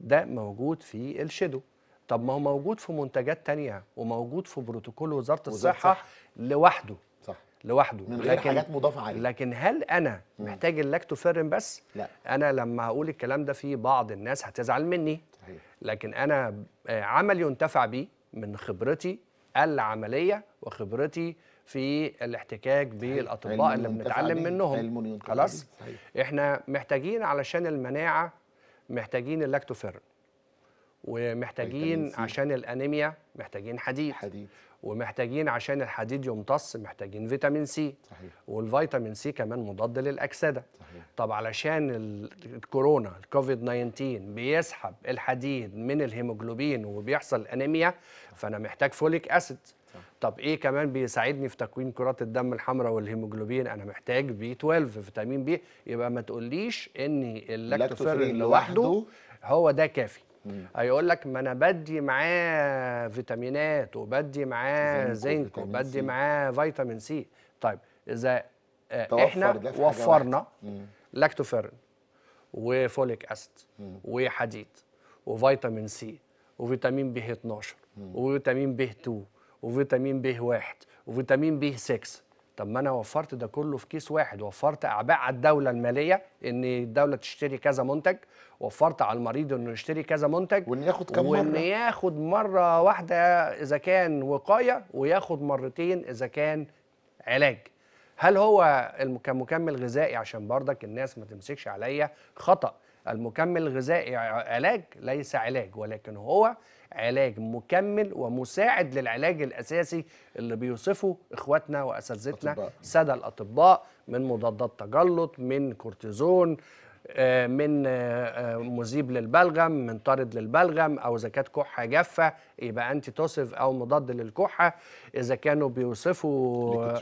ده موجود في الشدو طب ما هو موجود في منتجات تانية وموجود في بروتوكول وزاره الصحه صح. لوحده صح لوحده من غير لكن حاجات مضافه عليه لكن هل انا محتاج اللاكتوفيرين بس لا انا لما هقول الكلام ده في بعض الناس هتزعل مني صحيح. لكن انا آه، عمل ينتفع بيه من خبرتي العمليه وخبرتي في الاحتكاك بالاطباء اللي بنتعلم منهم خلاص احنا محتاجين علشان المناعه محتاجين اللاكتوفيرن ومحتاجين عشان الانيميا محتاجين حديد, حديد. ومحتاجين عشان الحديد يمتص محتاجين فيتامين سي صحيح. والفيتامين سي كمان مضاد للاكسده صحيح. طب علشان الكورونا الكوفيد 19 بيسحب الحديد من الهيموجلوبين وبيحصل انيميا فانا محتاج فوليك اسيد طب ايه كمان بيساعدني في تكوين كرات الدم الحمراء والهيموجلوبين انا محتاج بي 12 فيتامين بي يبقى ما تقوليش ان اللاكتوفيرين لوحده هو ده كافي هيقول لك ما انا بدي معاه فيتامينات وبدي معاه زنك وبدي معاه فيتامين سي طيب اذا آه، احنا وفرنا لاكتوفيرين وفوليك اسيد وحديد وفيتامين سي وفيتامين بي 12 وفيتامين بي 2 وفيتامين ب واحد وفيتامين ب 6 طب ما انا وفرت ده كله في كيس واحد وفرت اعباء على الدوله الماليه ان الدوله تشتري كذا منتج وفرت على المريض انه يشتري كذا منتج وان ياخد كم وان ياخد مره واحده اذا كان وقايه وياخد مرتين اذا كان علاج هل هو كمكمل غذائي عشان برضك الناس ما تمسكش عليا خطا المكمل الغذائي علاج ليس علاج ولكن هو علاج مكمل ومساعد للعلاج الاساسي اللي بيوصفه اخواتنا واساتذتنا ساده الاطباء من مضادات تجلط من كورتيزون آه، من آه، آه، مذيب للبلغم من طارد للبلغم او اذا كانت كحه جافه يبقى انتي توسيف او مضاد للكحه اذا كانوا بيوصفوا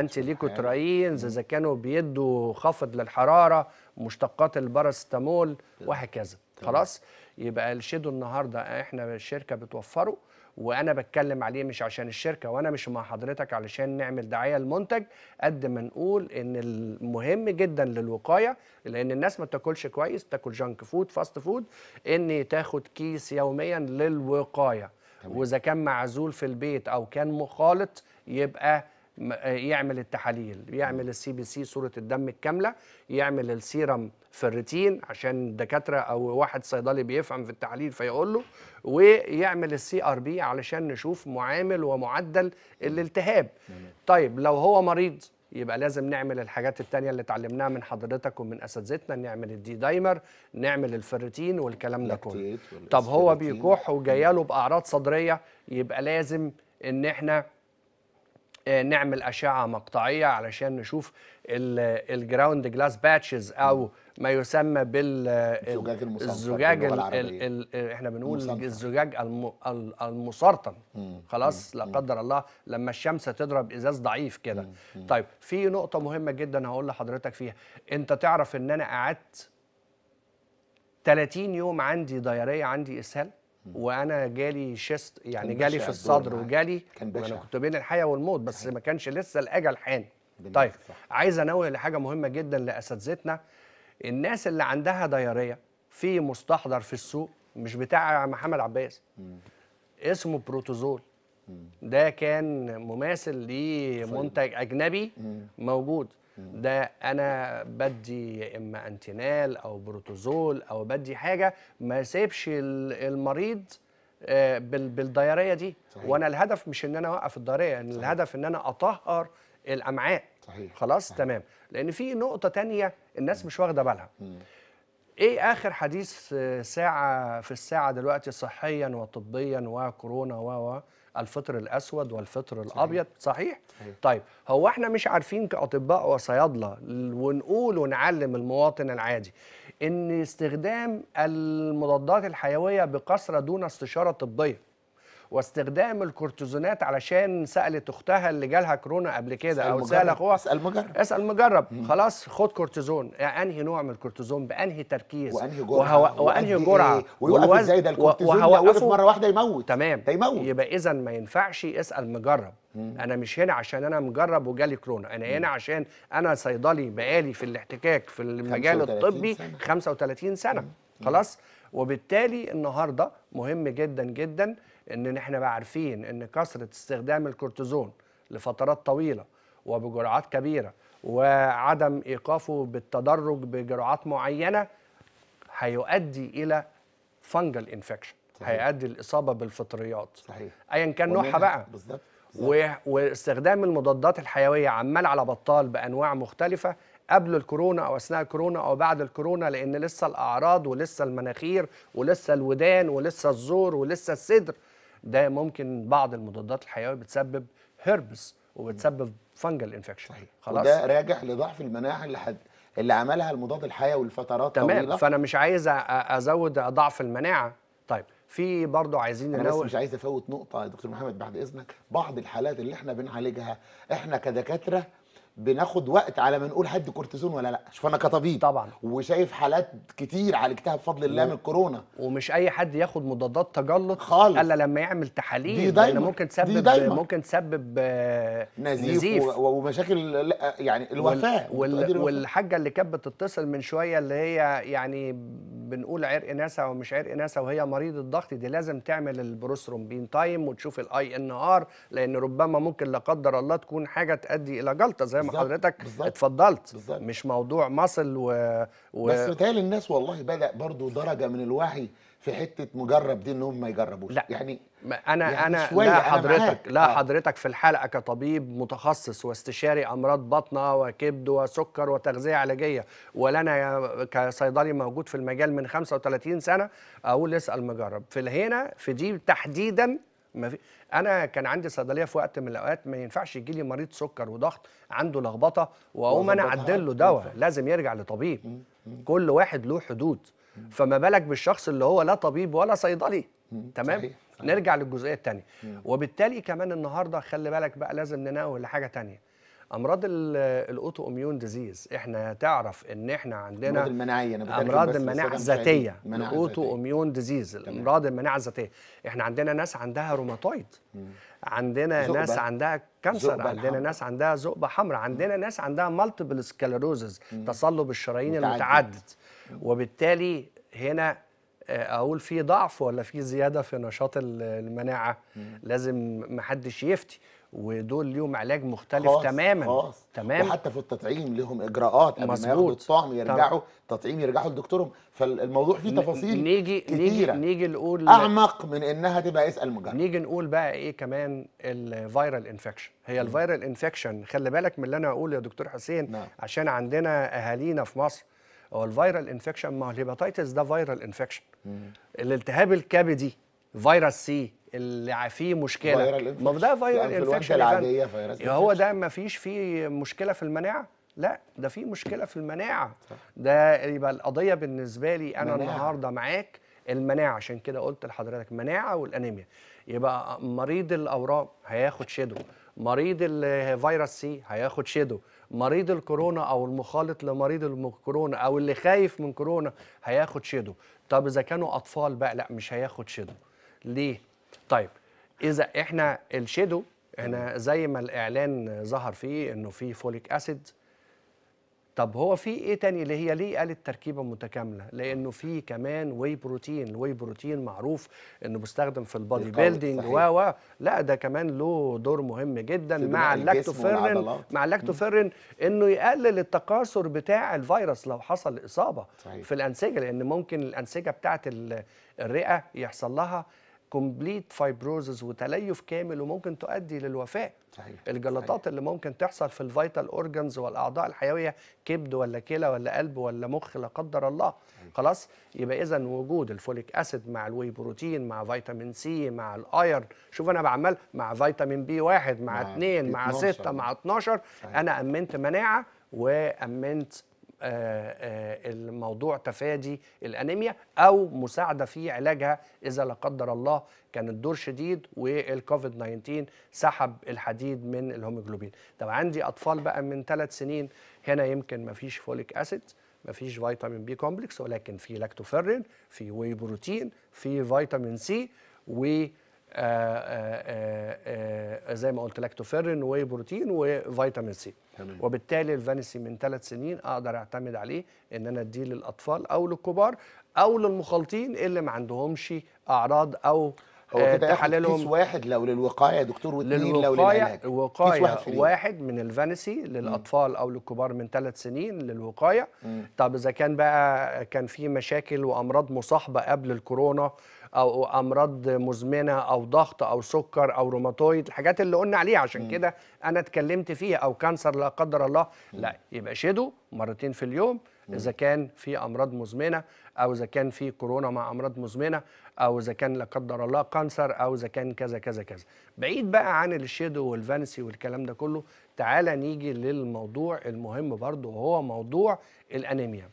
انتي ليكوتراينز يعني، اذا كانوا بيدوا خافض للحراره مشتقات البارستامول وهكذا خلاص يبقى الشيدو النهارده احنا الشركه بتوفره وانا بتكلم عليه مش عشان الشركه وانا مش مع حضرتك علشان نعمل دعايه للمنتج قد ما نقول ان المهم جدا للوقايه لان الناس ما بتاكلش كويس تاكل جانك فود فاست فود ان تاخد كيس يوميا للوقايه واذا كان معزول في البيت او كان مخالط يبقى آه، يعمل التحاليل يعمل السي بي سي صوره الدم الكامله يعمل السيرم في الروتين عشان الدكاتره او واحد صيدلي بيفهم في التحاليل فيقول له ويعمل السي ار بي علشان نشوف معامل ومعدل الالتهاب طيب لو هو مريض يبقى لازم نعمل الحاجات التانية اللي اتعلمناها من حضرتك ومن اساتذتنا نعمل الدي دايمر نعمل الفيرتين والكلام ده كله طب هو بيكح وجايله باعراض صدريه يبقى لازم ان احنا نعمل اشعه مقطعيه علشان نشوف الجراوند جلاس باتشز او ما يسمى بال الزجاج الزجاج احنا بنقول المسنطر. الزجاج الم المسرطن خلاص لا قدر الله لما الشمس تضرب ازاز ضعيف كده طيب في نقطه مهمه جدا هقول لحضرتك فيها انت تعرف ان انا قعدت 30 يوم عندي ضياريه عندي اسهال وانا جالي شيست يعني جالي في الصدر وجالي كان وانا كنت بين الحياه والموت بس ما كانش لسه الاجل حان طيب صح. عايز انوه لحاجه مهمه جدا لاساتذتنا الناس اللي عندها دياريه في مستحضر في السوق مش بتاع محمد عباس اسمه بروتوزول ده كان مماثل لمنتج اجنبي موجود ده انا بدي يا اما انتينال او بروتوزول او بدي حاجه ما سيبش المريض آه، بالدياريه دي صحيح. وانا الهدف مش ان انا اوقف الدياريه ان يعني الهدف ان انا اطهر الامعاء صحيح. خلاص صحيح. تمام لان في نقطه تانية الناس مش واخده بالها ايه اخر حديث آه، ساعه في الساعه دلوقتي صحيا وطبيا وكورونا و الفطر الاسود والفطر الابيض صحيح. صحيح طيب هو احنا مش عارفين كاطباء وصيادله ونقول ونعلم المواطن العادي ان استخدام المضادات الحيويه بكثره دون استشاره طبيه واستخدام الكورتيزونات علشان سالت اختها اللي جالها كورونا قبل كده او سال اخوها اسال مجرب اسال مجرب مم. خلاص خد كورتيزون يعني انهي نوع من الكورتيزون بانهي تركيز وانهي جرعه وهو... وانهي إيه؟ جرعه ويوقف ازاي ده الكورتيزون وهوقفه مره واحده يموت تمام ده يموت يبقى اذا ما ينفعش اسال مجرب مم. انا مش هنا عشان انا مجرب وجالي كورونا انا مم. هنا عشان انا صيدلي بقالي في الاحتكاك في المجال الطبي 35 سنه خلاص وبالتالي النهارده مهم جدا جدا ان احنا بقى عارفين ان كثره استخدام الكورتيزون لفترات طويله وبجرعات كبيره وعدم ايقافه بالتدرج بجرعات معينه هيؤدي الى فنجل انفكشن هيؤدي الاصابه بالفطريات صحيح ايا كان نوعها بقى بالظبط واستخدام المضادات الحيويه عمال على بطال بانواع مختلفه قبل الكورونا او اثناء الكورونا او بعد الكورونا لان لسه الاعراض ولسه المناخير ولسه الودان ولسه الزور ولسه الصدر ده ممكن بعض المضادات الحيويه بتسبب هربس وبتسبب فنجل انفكشن خلاص وده راجع لضعف المناعه اللي حد اللي عملها المضاد الحيوي لفترات طويله تمام فانا مش عايز ازود ضعف المناعه طيب في برضه عايزين انا بس مش عايز افوت نقطه يا دكتور محمد بعد اذنك بعض الحالات اللي احنا بنعالجها احنا كدكاتره بناخد وقت على ما نقول حد كورتيزون ولا لا شوف انا كطبيب طبعا وشايف حالات كتير عالجتها بفضل الله من الكورونا ومش اي حد ياخد مضادات تجلط خالص الا لما يعمل تحاليل دي دايما ممكن تسبب دي دايما. ممكن تسبب نزيف, نزيف. ومشاكل يعني الوفاه وال... وال... والحاجه اللي كانت بتتصل من شويه اللي هي يعني بنقول عرق ناسا ومش عرق ناسا وهي مريض الضغط دي لازم تعمل البروسترومبين تايم وتشوف الاي ان ار لان ربما ممكن لا قدر الله تكون حاجه تؤدي الى جلطه زي ما ما حضرتك بالزبط. اتفضلت بالزبط. مش موضوع مصل و... و... بس متهيألي الناس والله بدأ برضو درجة من الوعي في حته مجرب دي ان هم ما يجربوش لا يعني انا يعني انا لا حضرتك أنا لا آه. حضرتك في الحلقه كطبيب متخصص واستشاري امراض بطنه وكبد وسكر وتغذيه علاجيه ولا انا كصيدلي موجود في المجال من 35 سنه اقول اسال مجرب في هنا في دي تحديدا ما في انا كان عندي صيدليه في وقت من الاوقات ما ينفعش يجي لي مريض سكر وضغط عنده لخبطه واقوم انا اعدل له دواء لازم يرجع لطبيب كل واحد له حدود فما بالك بالشخص اللي هو لا طبيب ولا صيدلي تمام صحيح. نرجع للجزئيه الثانيه وبالتالي كمان النهارده خلي بالك بقى لازم نناول لحاجه ثانيه امراض الاوتو اميون ديزيز احنا تعرف ان احنا عندنا امراض المناعيه انا امراض المناعه الذاتيه الاوتو اميون ديزيز امراض المناعه الذاتيه احنا عندنا ناس عندها روماتويد عندنا زقبة. ناس عندها كانسر عندنا الحمر. ناس عندها زقبه حمراء عندنا ناس عندها مالتيبل سكلروزز تصلب الشرايين المتعدد وبالتالي هنا آه، اقول في ضعف ولا في زياده في نشاط المناعه مم. لازم محدش يفتي ودول ليهم علاج مختلف خاص تماما خاص تمام وحتى في التطعيم لهم اجراءات قبل ما ياخدوا الطعم يرجعوا تطعيم يرجعوا لدكتورهم فالموضوع فيه تفاصيل نيجي كتيرة نيجي نيجي نقول اعمق من انها تبقى اسال مجرد نيجي نقول بقى ايه كمان الفيرال انفكشن هي الفيرال انفكشن خلي بالك من اللي انا اقول يا دكتور حسين نعم. عشان عندنا اهالينا في مصر هو الفيرال انفكشن ما هو الهيباتيتس ده فيرال انفكشن الالتهاب الكبدي فيروس سي اللي فيه مشكله ما ده فيروس انفكشن العاديه فيروس هو ده ما فيش فيه مشكله في المناعه لا ده في مشكله في المناعه صح. ده يبقى القضيه بالنسبه لي انا مناعة. النهارده معاك المناعه عشان كده قلت لحضرتك مناعه والانيميا يبقى مريض الاورام هياخد شدو مريض الفيروس سي هياخد شدو مريض الكورونا او المخالط لمريض الكورونا او اللي خايف من كورونا هياخد شدو طب اذا كانوا اطفال بقى لا مش هياخد شدو ليه طيب اذا احنا الشيدو احنا زي ما الاعلان ظهر فيه انه في فوليك اسيد طب هو في ايه تاني اللي هي ليه قالت تركيبه متكامله لانه في كمان واي بروتين الواي بروتين معروف انه بيستخدم في البادي بيلدينج و لا ده كمان له دور مهم جدا مع اللاكتوفيرين مع اللاكتوفيرين انه يقلل التكاثر بتاع الفيروس لو حصل اصابه صحيح. في الانسجه لان ممكن الانسجه بتاعه الرئه يحصل لها كومبليت فايبروزز وتليف كامل وممكن تؤدي للوفاه صحيح. الجلطات صحيح. اللي ممكن تحصل في الفيتال اورجانز والاعضاء الحيويه كبد ولا كلى ولا قلب ولا مخ لا قدر الله صحيح. خلاص يبقى اذا وجود الفوليك اسيد مع الواي بروتين مع فيتامين سي مع الايرن شوف انا بعمل مع فيتامين بي واحد مع, مع اثنين مع سته مع 12 انا امنت مناعه وامنت آه، آه، الموضوع تفادي الانيميا او مساعده في علاجها اذا لا قدر الله كان الدور شديد والكوفيد 19 سحب الحديد من الهيموجلوبين طب عندي اطفال بقى من ثلاث سنين هنا يمكن ما فيش فوليك اسيد ما فيش فيتامين بي كومبلكس ولكن في لاكتوفيرين في واي بروتين في فيتامين سي و آه، آه، آه، زي ما قلت لاكتوفيرين وبروتين وفيتامين سي تمام. وبالتالي الفانسي من ثلاث سنين اقدر اعتمد عليه ان انا اديه للاطفال او للكبار او للمخالطين اللي ما عندهمش اعراض او هو كده كيس واحد لو للوقايه يا دكتور واثنين لو للعلاج وقايه واحد, واحد من الفانسي للاطفال م. او للكبار من ثلاث سنين للوقايه م. طب اذا كان بقى كان في مشاكل وامراض مصاحبه قبل الكورونا او امراض مزمنه او ضغط او سكر او روماتويد الحاجات اللي قلنا عليها عشان كده انا اتكلمت فيها او كانسر لا قدر الله لا يبقى شيدو مرتين في اليوم اذا كان في امراض مزمنه او اذا كان في كورونا مع امراض مزمنه او اذا كان لا قدر الله كانسر او اذا كان كذا كذا كذا بعيد بقى عن الشيدو والفانسي والكلام ده كله تعالى نيجي للموضوع المهم برضه وهو موضوع الانيميا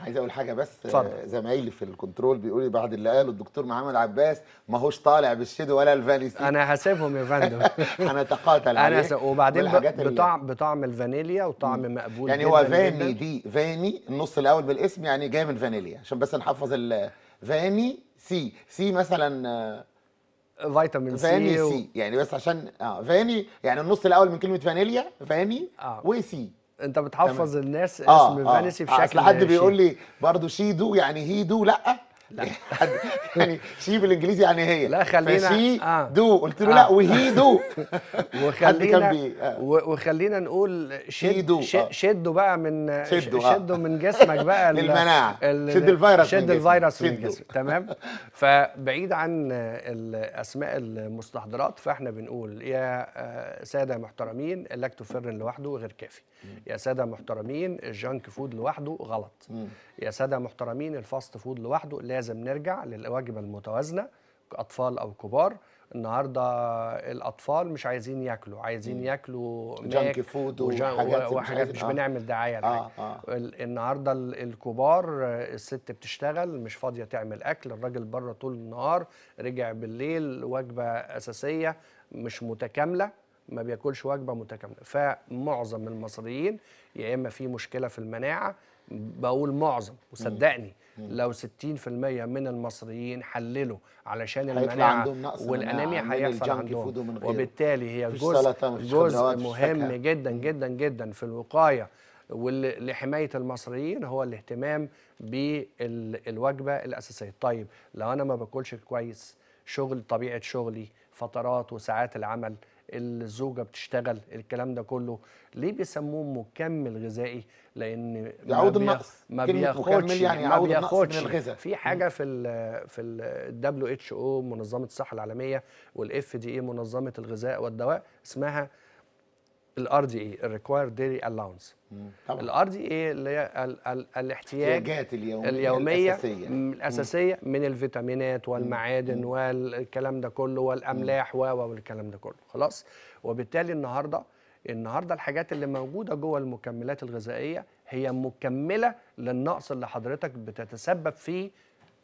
عايز اقول حاجه بس آه، زمايلي في الكنترول بيقولوا لي بعد اللي قاله الدكتور محمد عباس ما هوش طالع بالشيدو ولا الفانيسي انا هسيبهم يا فندم هنتقاتل انا س... وبعدين بطعم بطعم الفانيليا وطعم مقبول يعني هو فاني دي فاني النص الاول بالاسم يعني جاي من فانيليا عشان بس نحفظ ال فاني سي سي مثلا آه، فيتامين سي فاني سي و... يعني بس عشان اه فاني يعني النص الاول من كلمه فانيليا فاني آه. وسي انت بتحفظ تمام. الناس آه، اسم آه فانيسي بشكل اصل حد بيقول لي برضه شي دو يعني هي دو لا لا يعني شي بالانجليزي يعني هي لا خلينا شي آه. دو قلت له آه. لا وهي دو وخلينا آه. وخلينا نقول شد آه. شدوا بقى من شدوا آه. شدوا من جسمك بقى للمناعه شد الفيروس شد الفيروس من جسمك تمام فبعيد عن اسماء المستحضرات فاحنا بنقول يا ساده محترمين اللاكتوفيرن لوحده غير كافي يا ساده محترمين الجانك فود لوحده غلط يا ساده محترمين الفاست فود لوحده لازم نرجع للوجبه المتوازنه اطفال او كبار النهارده الاطفال مش عايزين ياكلوا عايزين ياكلوا جانك فود وحاجات, وحاجات مش, مش بنعمل دعايه آه آه. النهارده الكبار الست بتشتغل مش فاضيه تعمل اكل الراجل بره طول النهار رجع بالليل وجبه اساسيه مش متكامله ما بياكلش وجبه متكامله فمعظم المصريين يا اما في مشكله في المناعه بقول معظم وصدقني لو 60% من المصريين حللوا علشان المناعه والانيميا هيحصل عندهم وبالتالي هي جزء جزء مهم جدا جدا جدا في الوقايه ولحمايه المصريين هو الاهتمام بالوجبه الاساسيه طيب لو انا ما باكلش كويس شغل طبيعه شغلي فترات وساعات العمل الزوجه بتشتغل الكلام ده كله ليه بيسموه مكمل غذائي لان يعود النقص ما بياخدش يعني, يعني ما بياخدش من الغذاء في حاجه في الـ في الدبليو اتش او منظمه الصحه العالميه والاف دي اي منظمه الغذاء والدواء اسمها الار دي اي الريكواير ديلي الاونس الار دي اي اللي هي ال ال الاحتياجات اليوميه, اليومية الاساسيه, الأساسية من الفيتامينات والمعادن مم. والكلام ده كله والاملاح و والكلام ده كله خلاص وبالتالي النهارده النهارده الحاجات اللي موجوده جوه المكملات الغذائيه هي مكمله للنقص اللي حضرتك بتتسبب فيه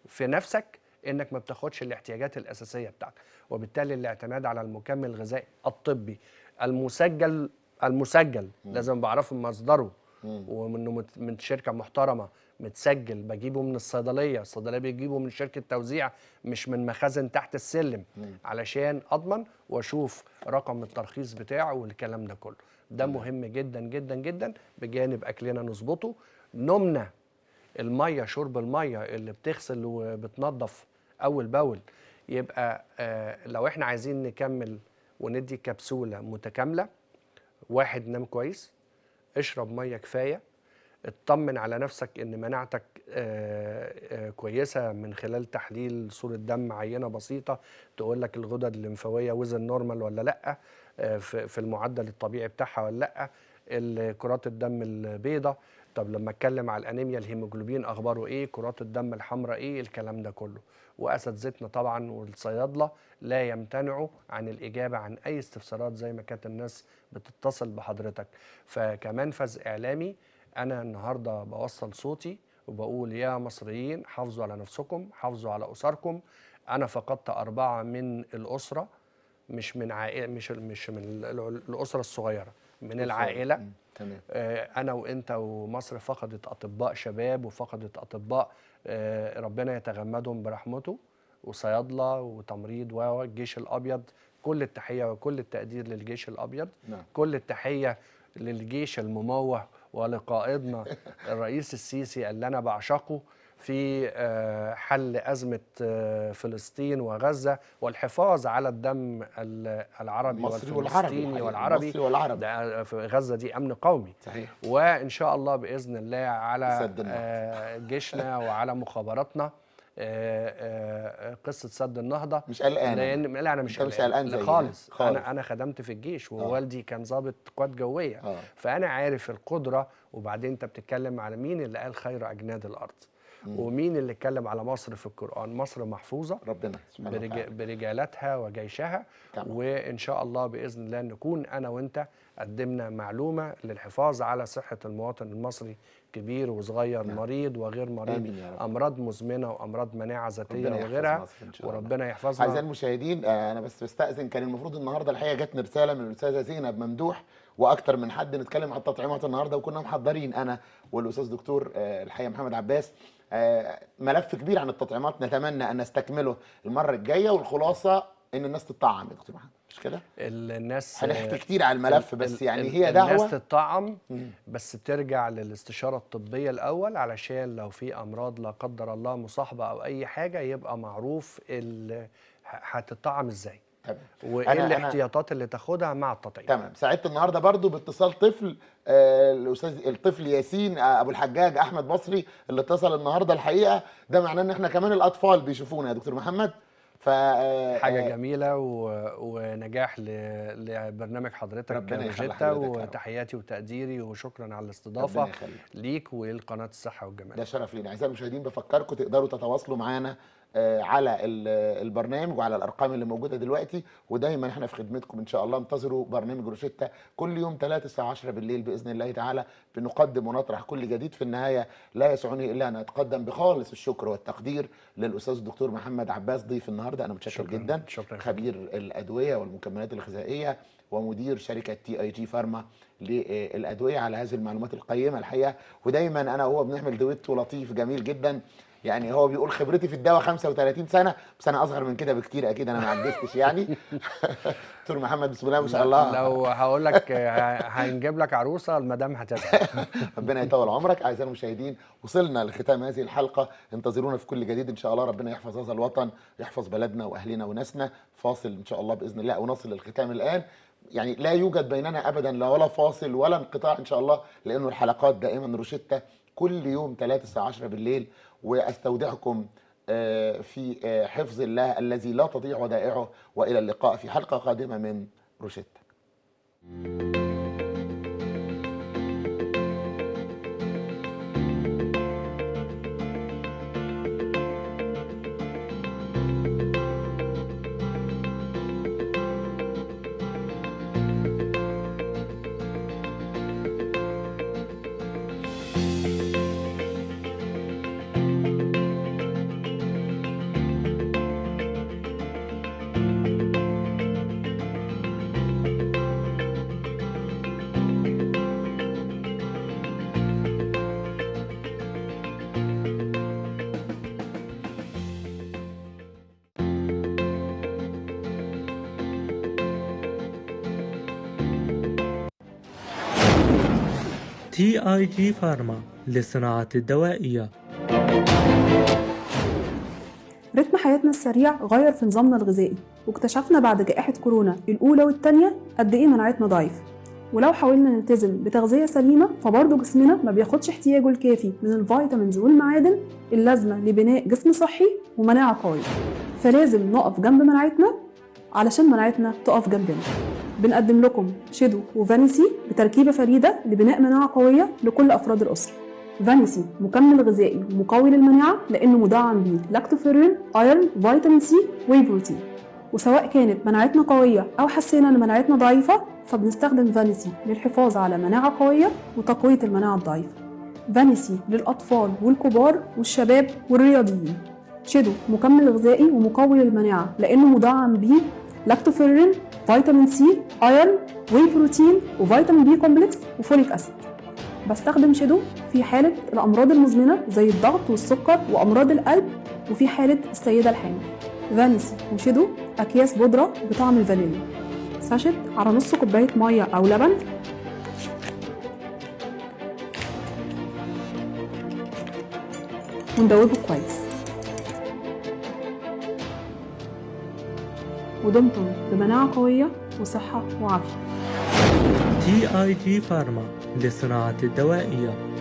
في نفسك انك ما بتاخدش الاحتياجات الاساسيه بتاعتك وبالتالي الاعتماد على المكمل الغذائي الطبي المسجل المسجل مم. لازم بعرفه مصدره ومنه من شركه محترمه متسجل بجيبه من الصيدليه الصيدليه بيجيبه من شركه توزيع مش من مخازن تحت السلم مم. علشان اضمن واشوف رقم الترخيص بتاعه والكلام ده كله ده مم. مهم جدا جدا جدا بجانب اكلنا نظبطه نومنا الميه شرب الميه اللي بتغسل وبتنظف اول باول يبقى آه لو احنا عايزين نكمل وندي كبسولة متكاملة واحد نام كويس اشرب مية كفاية اطمن على نفسك ان مناعتك آه، آه، كويسه من خلال تحليل صوره دم عينه بسيطه تقول لك الغدد الليمفاويه وزن نورمال ولا لا آه، في المعدل الطبيعي بتاعها ولا لا كرات الدم البيضه طب لما اتكلم على الانيميا الهيموجلوبين اخباره ايه كرات الدم الحمراء ايه الكلام ده كله واساتذتنا طبعا والصيادله لا يمتنعوا عن الاجابه عن اي استفسارات زي ما كانت الناس بتتصل بحضرتك فكمنفذ اعلامي انا النهارده بوصل صوتي وبقول يا مصريين حافظوا على نفسكم حافظوا على اسركم انا فقدت اربعه من الاسره مش من عائله مش مش من الاسره الصغيره من العائله تمام. آه، انا وانت ومصر فقدت اطباء شباب وفقدت اطباء آه، ربنا يتغمدهم برحمته وصيادله وتمريض والجيش الابيض كل التحيه وكل التقدير للجيش الابيض نعم. كل التحيه للجيش المموه ولقائدنا الرئيس السيسي اللي انا بعشقه في آه، حل أزمة آه، فلسطين وغزة والحفاظ على الدم العربي والفلسطيني والعربي, والعربي, والعربي ده آه، في غزة دي أمن قومي صحيح. وإن شاء الله بإذن الله على جيشنا وعلى مخابراتنا قصه سد النهضه مش قلقان لان لا انا مش قلقان خالص. يعني. خالص انا انا خدمت في الجيش ووالدي كان ضابط قوات جويه فانا عارف القدره وبعدين انت بتتكلم على مين اللي قال خير اجناد الارض ومين اللي اتكلم على مصر في القرآن مصر محفوظة ربنا برج... برجالاتها وجيشها طبعا. وإن شاء الله بإذن الله نكون أنا وإنت قدمنا معلومة للحفاظ على صحة المواطن المصري كبير وصغير نعم. مريض وغير مريض يا رب. امراض مزمنه وامراض مناعه ذاتيه وغيرها وربنا يحفظنا اعزائي المشاهدين آه، انا بس بستاذن كان المفروض النهارده الحقيقه جاتنا رساله من الاستاذه زينب ممدوح واكثر من حد نتكلم عن التطعيمات النهارده وكنا محضرين انا والاستاذ دكتور آه، الحقيقه محمد عباس آه، ملف كبير عن التطعيمات نتمنى ان نستكمله المره الجايه والخلاصه ان الناس تتطعم يا دكتور محمد مش كده؟ الناس هنحكي كتير على الملف بس يعني هي دعوه الناس تتطعم بس ترجع للاستشاره الطبيه الاول علشان لو في امراض لا قدر الله مصاحبه او اي حاجه يبقى معروف هتتطعم ازاي. وايه أنا الاحتياطات اللي تاخدها مع التطعيم تمام سعدت النهارده برضو باتصال طفل آه الاستاذ الطفل ياسين آه ابو الحجاج احمد مصري اللي اتصل النهارده الحقيقه ده معناه ان احنا كمان الاطفال بيشوفونا يا دكتور محمد ف آه، حاجه آه، جميله و... ونجاح ل... لبرنامج حضرتك يخليك وتحياتي وتقديري وشكرا على الاستضافه ليك ولقناه الصحه والجمال ده شرف لينا اعزائي المشاهدين بفكركم تقدروا تتواصلوا معانا آه، على البرنامج وعلى الارقام اللي موجوده دلوقتي ودايما احنا في خدمتكم ان شاء الله انتظروا برنامج روشيتا كل يوم 3 الساعه 10 بالليل باذن الله تعالى بنقدم ونطرح كل جديد في النهايه لا يسعني الا ان اتقدم بخالص الشكر والتقدير للاستاذ الدكتور محمد عباس ضيف النهارده انا متشكر شكرا. جدا شكرا. خبير الادويه والمكملات الغذائيه ومدير شركه تي اي جي فارما للادويه على هذه المعلومات القيمه الحقيقه ودايما انا وهو بنعمل دويتو لطيف جميل جدا يعني هو بيقول خبرتي في الدواء 35 سنه بس انا اصغر من كده بكتير اكيد انا ما عجزتش يعني دكتور محمد بسم الله ما شاء الله لو هقول لك هنجيب لك عروسه المدام هتسعد ربنا يطول عمرك اعزائي المشاهدين وصلنا لختام هذه الحلقه انتظرونا في كل جديد ان شاء الله ربنا يحفظ هذا الوطن يحفظ بلدنا واهلنا وناسنا فاصل ان شاء الله باذن الله ونصل للختام الان يعني لا يوجد بيننا ابدا لا ولا فاصل ولا انقطاع ان شاء الله لانه الحلقات دائما روشته كل يوم 3 الساعه 10 بالليل واستودعكم آه، في آه، حفظ الله الذي لا تضيع ودائعه والى اللقاء في حلقه قادمه من روشيتا. تي آي جي فارما للصناعة الدوائية رتم حياتنا السريع غير في نظامنا الغذائي واكتشفنا بعد جائحة كورونا الأولى والتانية قد إيه مناعتنا ضعيفة ولو حاولنا نلتزم بتغذية سليمة فبرضه جسمنا ما بياخدش احتياجه الكافي من الفيتامينز والمعادن اللازمة لبناء جسم صحي ومناعة قوية فلازم نقف جنب مناعتنا علشان مناعتنا تقف جنبنا بنقدم لكم شيدو وفانيسي بتركيبة فريدة لبناء مناعة قوية لكل أفراد الأسرة فانيسي مكمل غذائي ومقوي للمناعة لأنه مدعم بيه لاكتوفيرين، ايرن فيتامين سي وبروتين وسواء كانت مناعتنا قوية أو حسينا إن مناعتنا ضعيفة فبنستخدم فانيسي للحفاظ على مناعة قوية وتقوية المناعة الضعيفة فانيسي للأطفال والكبار والشباب والرياضيين شيدو مكمل غذائي ومقوي للمناعة لأنه مدعم بيه لاكتوفيرين فيتامين سي ايرن واي بروتين وفيتامين بي كومبلكس وفوليك اسيد بستخدم شادو في حالة الأمراض المزمنة زي الضغط والسكر وأمراض القلب وفي حالة السيدة الحامل فانس وشادو أكياس بودرة بطعم الفانيليا ساشت على نص كوباية مية أو لبن وندوبه كويس ودمتم بمناعة قوية وصحة وعافية تي آي جي فارما للصناعات الدوائية